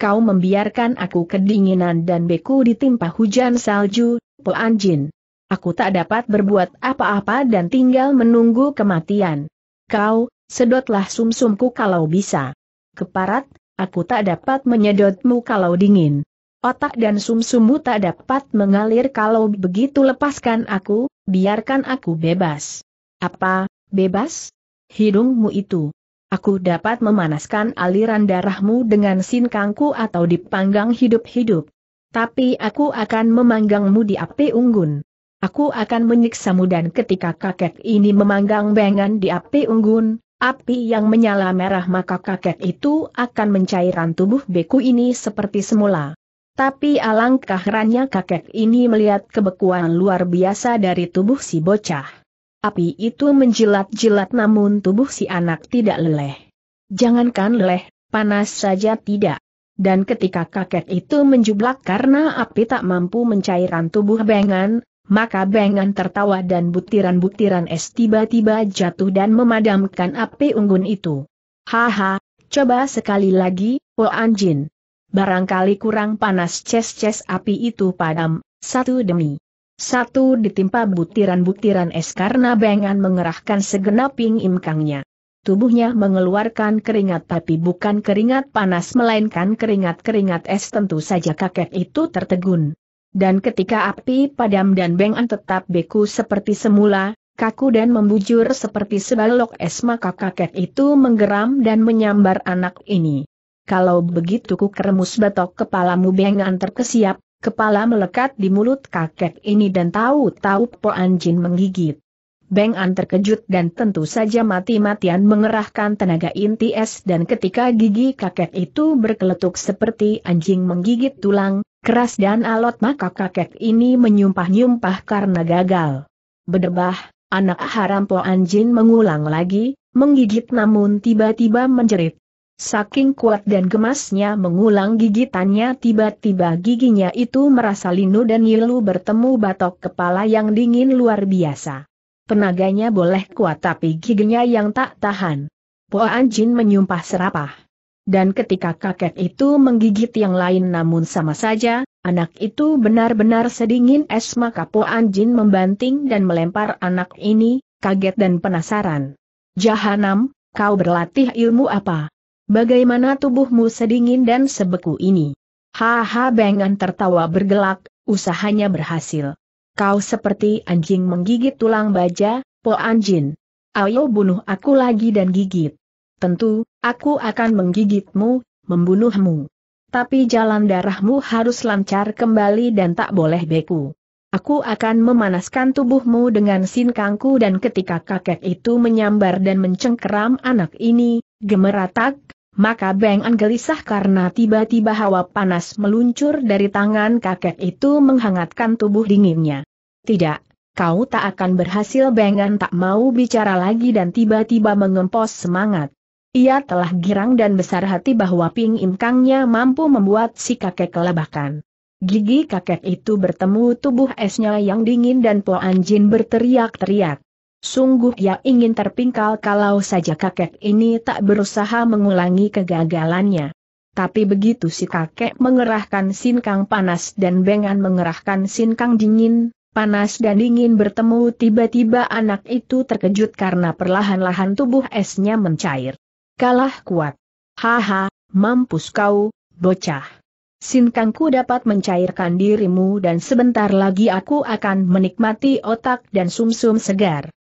kau membiarkan aku kedinginan dan beku ditimpa hujan salju, Po Anjin. Aku tak dapat berbuat apa-apa dan tinggal menunggu kematian. Kau, sedotlah sumsumku kalau bisa. Keparat, aku tak dapat menyedotmu kalau dingin. Otak dan sumsummu tak dapat mengalir kalau begitu lepaskan aku, biarkan aku bebas. Apa, bebas? Hidungmu itu. Aku dapat memanaskan aliran darahmu dengan sinkangku atau dipanggang hidup-hidup. Tapi aku akan memanggangmu di api unggun. Aku akan menyiksamu dan ketika kakek ini memanggang bengan di api unggun, api yang menyala merah maka kakek itu akan mencairan tubuh beku ini seperti semula. Tapi alangkah herannya kakek ini melihat kebekuan luar biasa dari tubuh si bocah. Api itu menjilat-jilat namun tubuh si anak tidak leleh. Jangankan leleh, panas saja tidak. Dan ketika kakek itu menjublak karena api tak mampu mencairkan tubuh bengan, maka Bengan tertawa dan butiran-butiran es tiba-tiba jatuh dan memadamkan api unggun itu. Haha, coba sekali lagi, Po Anjin. Barangkali kurang panas ces-ces api itu padam, satu demi satu ditimpa butiran-butiran es karena Bengan mengerahkan segenap ping imkangnya. Tubuhnya mengeluarkan keringat tapi bukan keringat panas melainkan keringat-keringat es tentu saja kakek itu tertegun. Dan ketika api padam dan Bengan tetap beku seperti semula, kaku dan membujur seperti sebalok es maka kakek itu menggeram dan menyambar anak ini. Kalau begitu ku keremus batok kepalamu bengan terkesiap, Kepala melekat di mulut kakek ini dan tahu-tahu Po Anjin menggigit. Beng An terkejut dan tentu saja mati-matian mengerahkan tenaga inti es dan ketika gigi kakek itu berkeletuk seperti anjing menggigit tulang, keras dan alot maka kakek ini menyumpah-nyumpah karena gagal. Berdebah, anak haram Po Anjin mengulang lagi, menggigit namun tiba-tiba menjerit. Saking kuat dan gemasnya mengulang gigitannya tiba-tiba giginya itu merasa linu dan ngilu bertemu batok kepala yang dingin luar biasa. Tenaganya boleh kuat tapi giginya yang tak tahan. Poan Anjin menyumpah serapah. Dan ketika kakek itu menggigit yang lain namun sama saja, anak itu benar-benar sedingin es maka Poan Anjin membanting dan melempar anak ini, kaget dan penasaran. Jahanam, kau berlatih ilmu apa? bagaimana tubuhmu sedingin dan sebeku ini? Haha Bengan tertawa bergelak, usahanya berhasil. Kau seperti anjing menggigit tulang baja, Po Anjin. Ayo bunuh aku lagi dan gigit. Tentu, aku akan menggigitmu, membunuhmu. Tapi jalan darahmu harus lancar kembali dan tak boleh beku. Aku akan memanaskan tubuhmu dengan sinkangku dan ketika kakek itu menyambar dan mencengkeram anak ini, gemeratak, maka Beng An gelisah karena tiba-tiba hawa panas meluncur dari tangan kakek itu menghangatkan tubuh dinginnya. Tidak, kau tak akan berhasil Beng An tak mau bicara lagi dan tiba-tiba mengempos semangat. Ia telah girang dan besar hati bahwa Ping Im Kangnya mampu membuat si kakek kelabakan. Gigi kakek itu bertemu tubuh esnya yang dingin dan Po Anjin berteriak-teriak. Sungguh ia ingin terpingkal kalau saja kakek ini tak berusaha mengulangi kegagalannya. Tapi begitu si kakek mengerahkan sinkang panas dan Bengan mengerahkan sinkang dingin, panas dan dingin bertemu tiba-tiba anak itu terkejut karena perlahan-lahan tubuh esnya mencair. Kalah kuat. Haha, mampus kau, bocah. Sinkangku dapat mencairkan dirimu dan sebentar lagi aku akan menikmati otak dan sumsum -sum segar.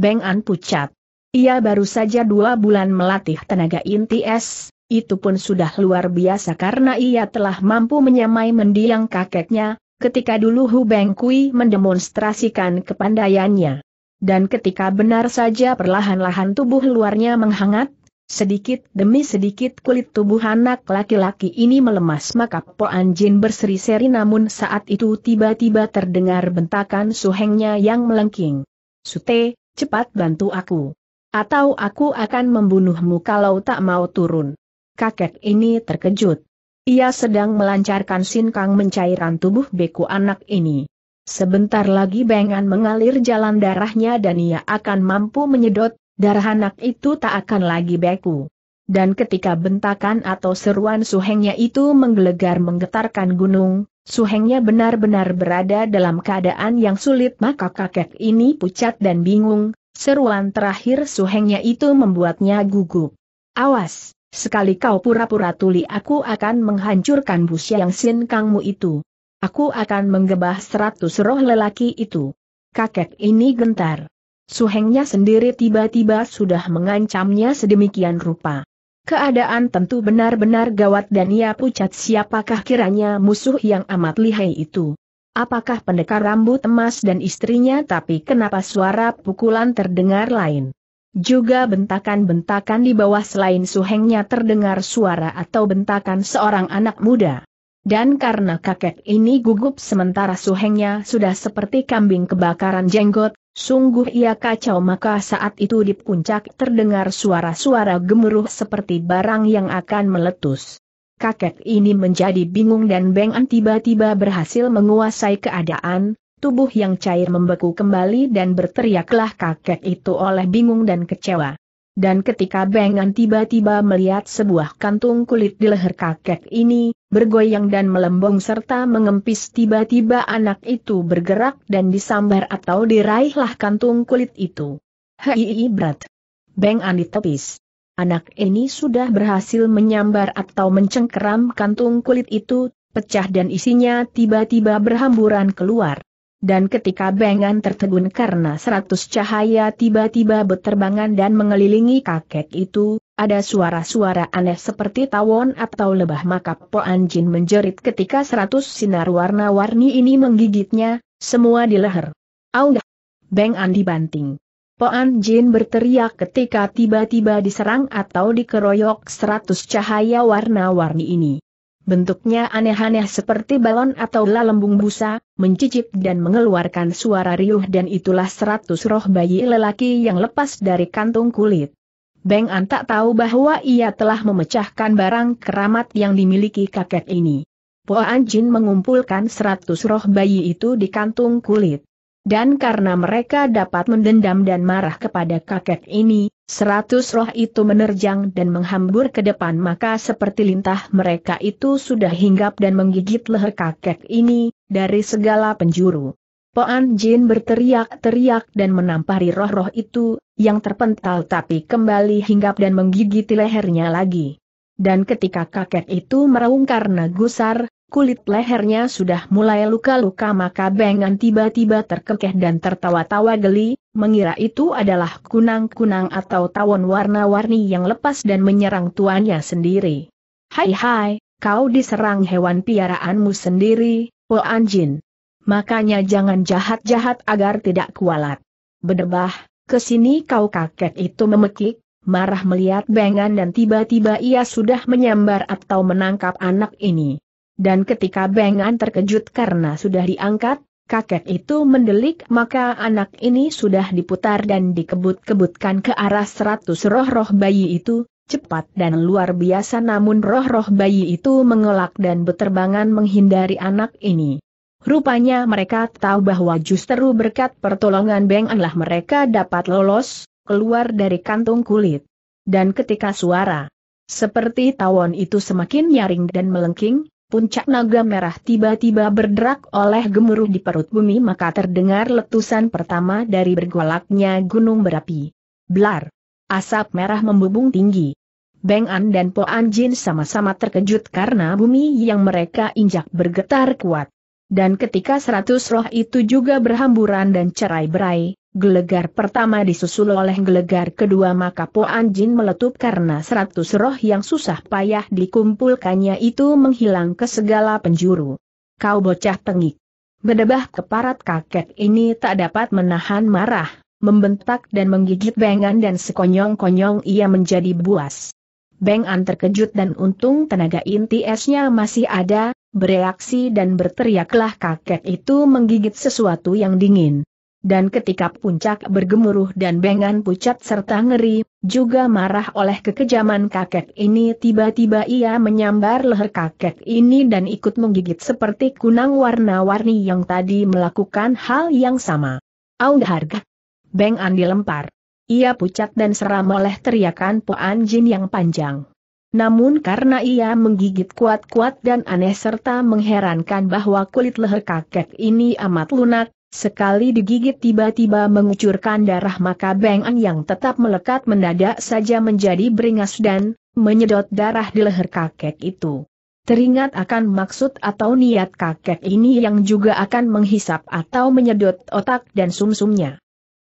Beng An pucat. Ia baru saja dua bulan melatih tenaga inti es, itu pun sudah luar biasa karena ia telah mampu menyamai mendiang kakeknya, ketika dulu Hu Beng Kui mendemonstrasikan kepandaiannya. Dan ketika benar saja perlahan-lahan tubuh luarnya menghangat, sedikit demi sedikit kulit tubuh anak laki-laki ini melemas maka Po Anjin berseri-seri namun saat itu tiba-tiba terdengar bentakan suhengnya yang melengking. Sute, cepat bantu aku. Atau aku akan membunuhmu kalau tak mau turun. Kakek ini terkejut. Ia sedang melancarkan sinkang mencairkan tubuh beku anak ini. Sebentar lagi bengan mengalir jalan darahnya dan ia akan mampu menyedot, darah anak itu tak akan lagi beku. Dan ketika bentakan atau seruan suhengnya itu menggelegar menggetarkan gunung, Suhengnya benar-benar berada dalam keadaan yang sulit maka kakek ini pucat dan bingung, seruan terakhir Suhengnya itu membuatnya gugup. Awas, sekali kau pura-pura tuli aku akan menghancurkan bus yang sin kangmu itu. Aku akan menggebah seratus roh lelaki itu. Kakek ini gentar. Suhengnya sendiri tiba-tiba sudah mengancamnya sedemikian rupa. Keadaan tentu benar-benar gawat dan ia pucat siapakah kiranya musuh yang amat lihai itu. Apakah pendekar rambut emas dan istrinya tapi kenapa suara pukulan terdengar lain? Juga bentakan-bentakan di bawah selain suhengnya terdengar suara atau bentakan seorang anak muda. Dan karena kakek ini gugup sementara suhengnya sudah seperti kambing kebakaran jenggot, Sungguh ia kacau maka saat itu di puncak terdengar suara-suara gemuruh seperti barang yang akan meletus. Kakek ini menjadi bingung dan Beng An tiba-tiba berhasil menguasai keadaan, tubuh yang cair membeku kembali dan berteriaklah kakek itu oleh bingung dan kecewa dan ketika Bengan tiba-tiba melihat sebuah kantung kulit di leher kakek ini, bergoyang dan melembung serta mengempis tiba-tiba anak itu bergerak dan disambar atau diraihlah kantung kulit itu. Hei berat. Bengan ditepis. Anak ini sudah berhasil menyambar atau mencengkeram kantung kulit itu, pecah dan isinya tiba-tiba berhamburan keluar. Dan ketika Bengan tertegun karena seratus cahaya tiba-tiba berterbangan dan mengelilingi kakek itu, ada suara-suara aneh seperti tawon atau lebah maka Po Anjin menjerit ketika seratus sinar warna-warni ini menggigitnya, semua di leher. Aung! Bengan dibanting. Po Anjin berteriak ketika tiba-tiba diserang atau dikeroyok seratus cahaya warna-warni ini. Bentuknya aneh-aneh seperti balon atau lalembung busa, mencicip dan mengeluarkan suara riuh dan itulah seratus roh bayi lelaki yang lepas dari kantung kulit. Beng An tak tahu bahwa ia telah memecahkan barang keramat yang dimiliki kakek ini. Po Anjin mengumpulkan seratus roh bayi itu di kantung kulit. Dan karena mereka dapat mendendam dan marah kepada kakek ini, Seratus roh itu menerjang dan menghambur ke depan maka seperti lintah mereka itu sudah hinggap dan menggigit leher kakek ini, dari segala penjuru. Poan Jin berteriak-teriak dan menampari roh-roh itu, yang terpental tapi kembali hinggap dan menggigit lehernya lagi. Dan ketika kakek itu meraung karena gusar, kulit lehernya sudah mulai luka-luka maka Bengan tiba-tiba terkekeh dan tertawa-tawa geli, mengira itu adalah kunang-kunang atau tawon warna-warni yang lepas dan menyerang tuannya sendiri. Hai hai, kau diserang hewan piaraanmu sendiri, Wo Anjin. Makanya jangan jahat-jahat agar tidak kualat. Bedebah, kesini kau kakek itu memekik, marah melihat Bengan dan tiba-tiba ia sudah menyambar atau menangkap anak ini dan ketika Bengan terkejut karena sudah diangkat, kakek itu mendelik maka anak ini sudah diputar dan dikebut-kebutkan ke arah seratus roh-roh bayi itu, cepat dan luar biasa namun roh-roh bayi itu mengelak dan beterbangan menghindari anak ini. Rupanya mereka tahu bahwa justru berkat pertolongan Benganlah mereka dapat lolos, keluar dari kantung kulit. Dan ketika suara seperti tawon itu semakin nyaring dan melengking, puncak naga merah tiba-tiba berderak oleh gemuruh di perut bumi maka terdengar letusan pertama dari bergolaknya gunung berapi. Blar! Asap merah membubung tinggi. Beng An dan Po An Jin sama-sama terkejut karena bumi yang mereka injak bergetar kuat. Dan ketika seratus roh itu juga berhamburan dan cerai-berai, Gelegar pertama disusul oleh gelegar kedua maka Po Anjin meletup karena seratus roh yang susah payah dikumpulkannya itu menghilang ke segala penjuru. Kau bocah tengik. Bedebah keparat kakek ini tak dapat menahan marah, membentak dan menggigit Bengan dan sekonyong-konyong ia menjadi buas. Bengan terkejut dan untung tenaga inti esnya masih ada, bereaksi dan berteriaklah kakek itu menggigit sesuatu yang dingin dan ketika puncak bergemuruh dan bengan pucat serta ngeri, juga marah oleh kekejaman kakek ini tiba-tiba ia menyambar leher kakek ini dan ikut menggigit seperti kunang warna-warni yang tadi melakukan hal yang sama. Aung harga. Bengan dilempar. Ia pucat dan seram oleh teriakan Puan Jin yang panjang. Namun karena ia menggigit kuat-kuat dan aneh serta mengherankan bahwa kulit leher kakek ini amat lunak, Sekali digigit tiba-tiba mengucurkan darah maka Beng An yang tetap melekat mendadak saja menjadi beringas dan menyedot darah di leher kakek itu. Teringat akan maksud atau niat kakek ini yang juga akan menghisap atau menyedot otak dan sumsumnya.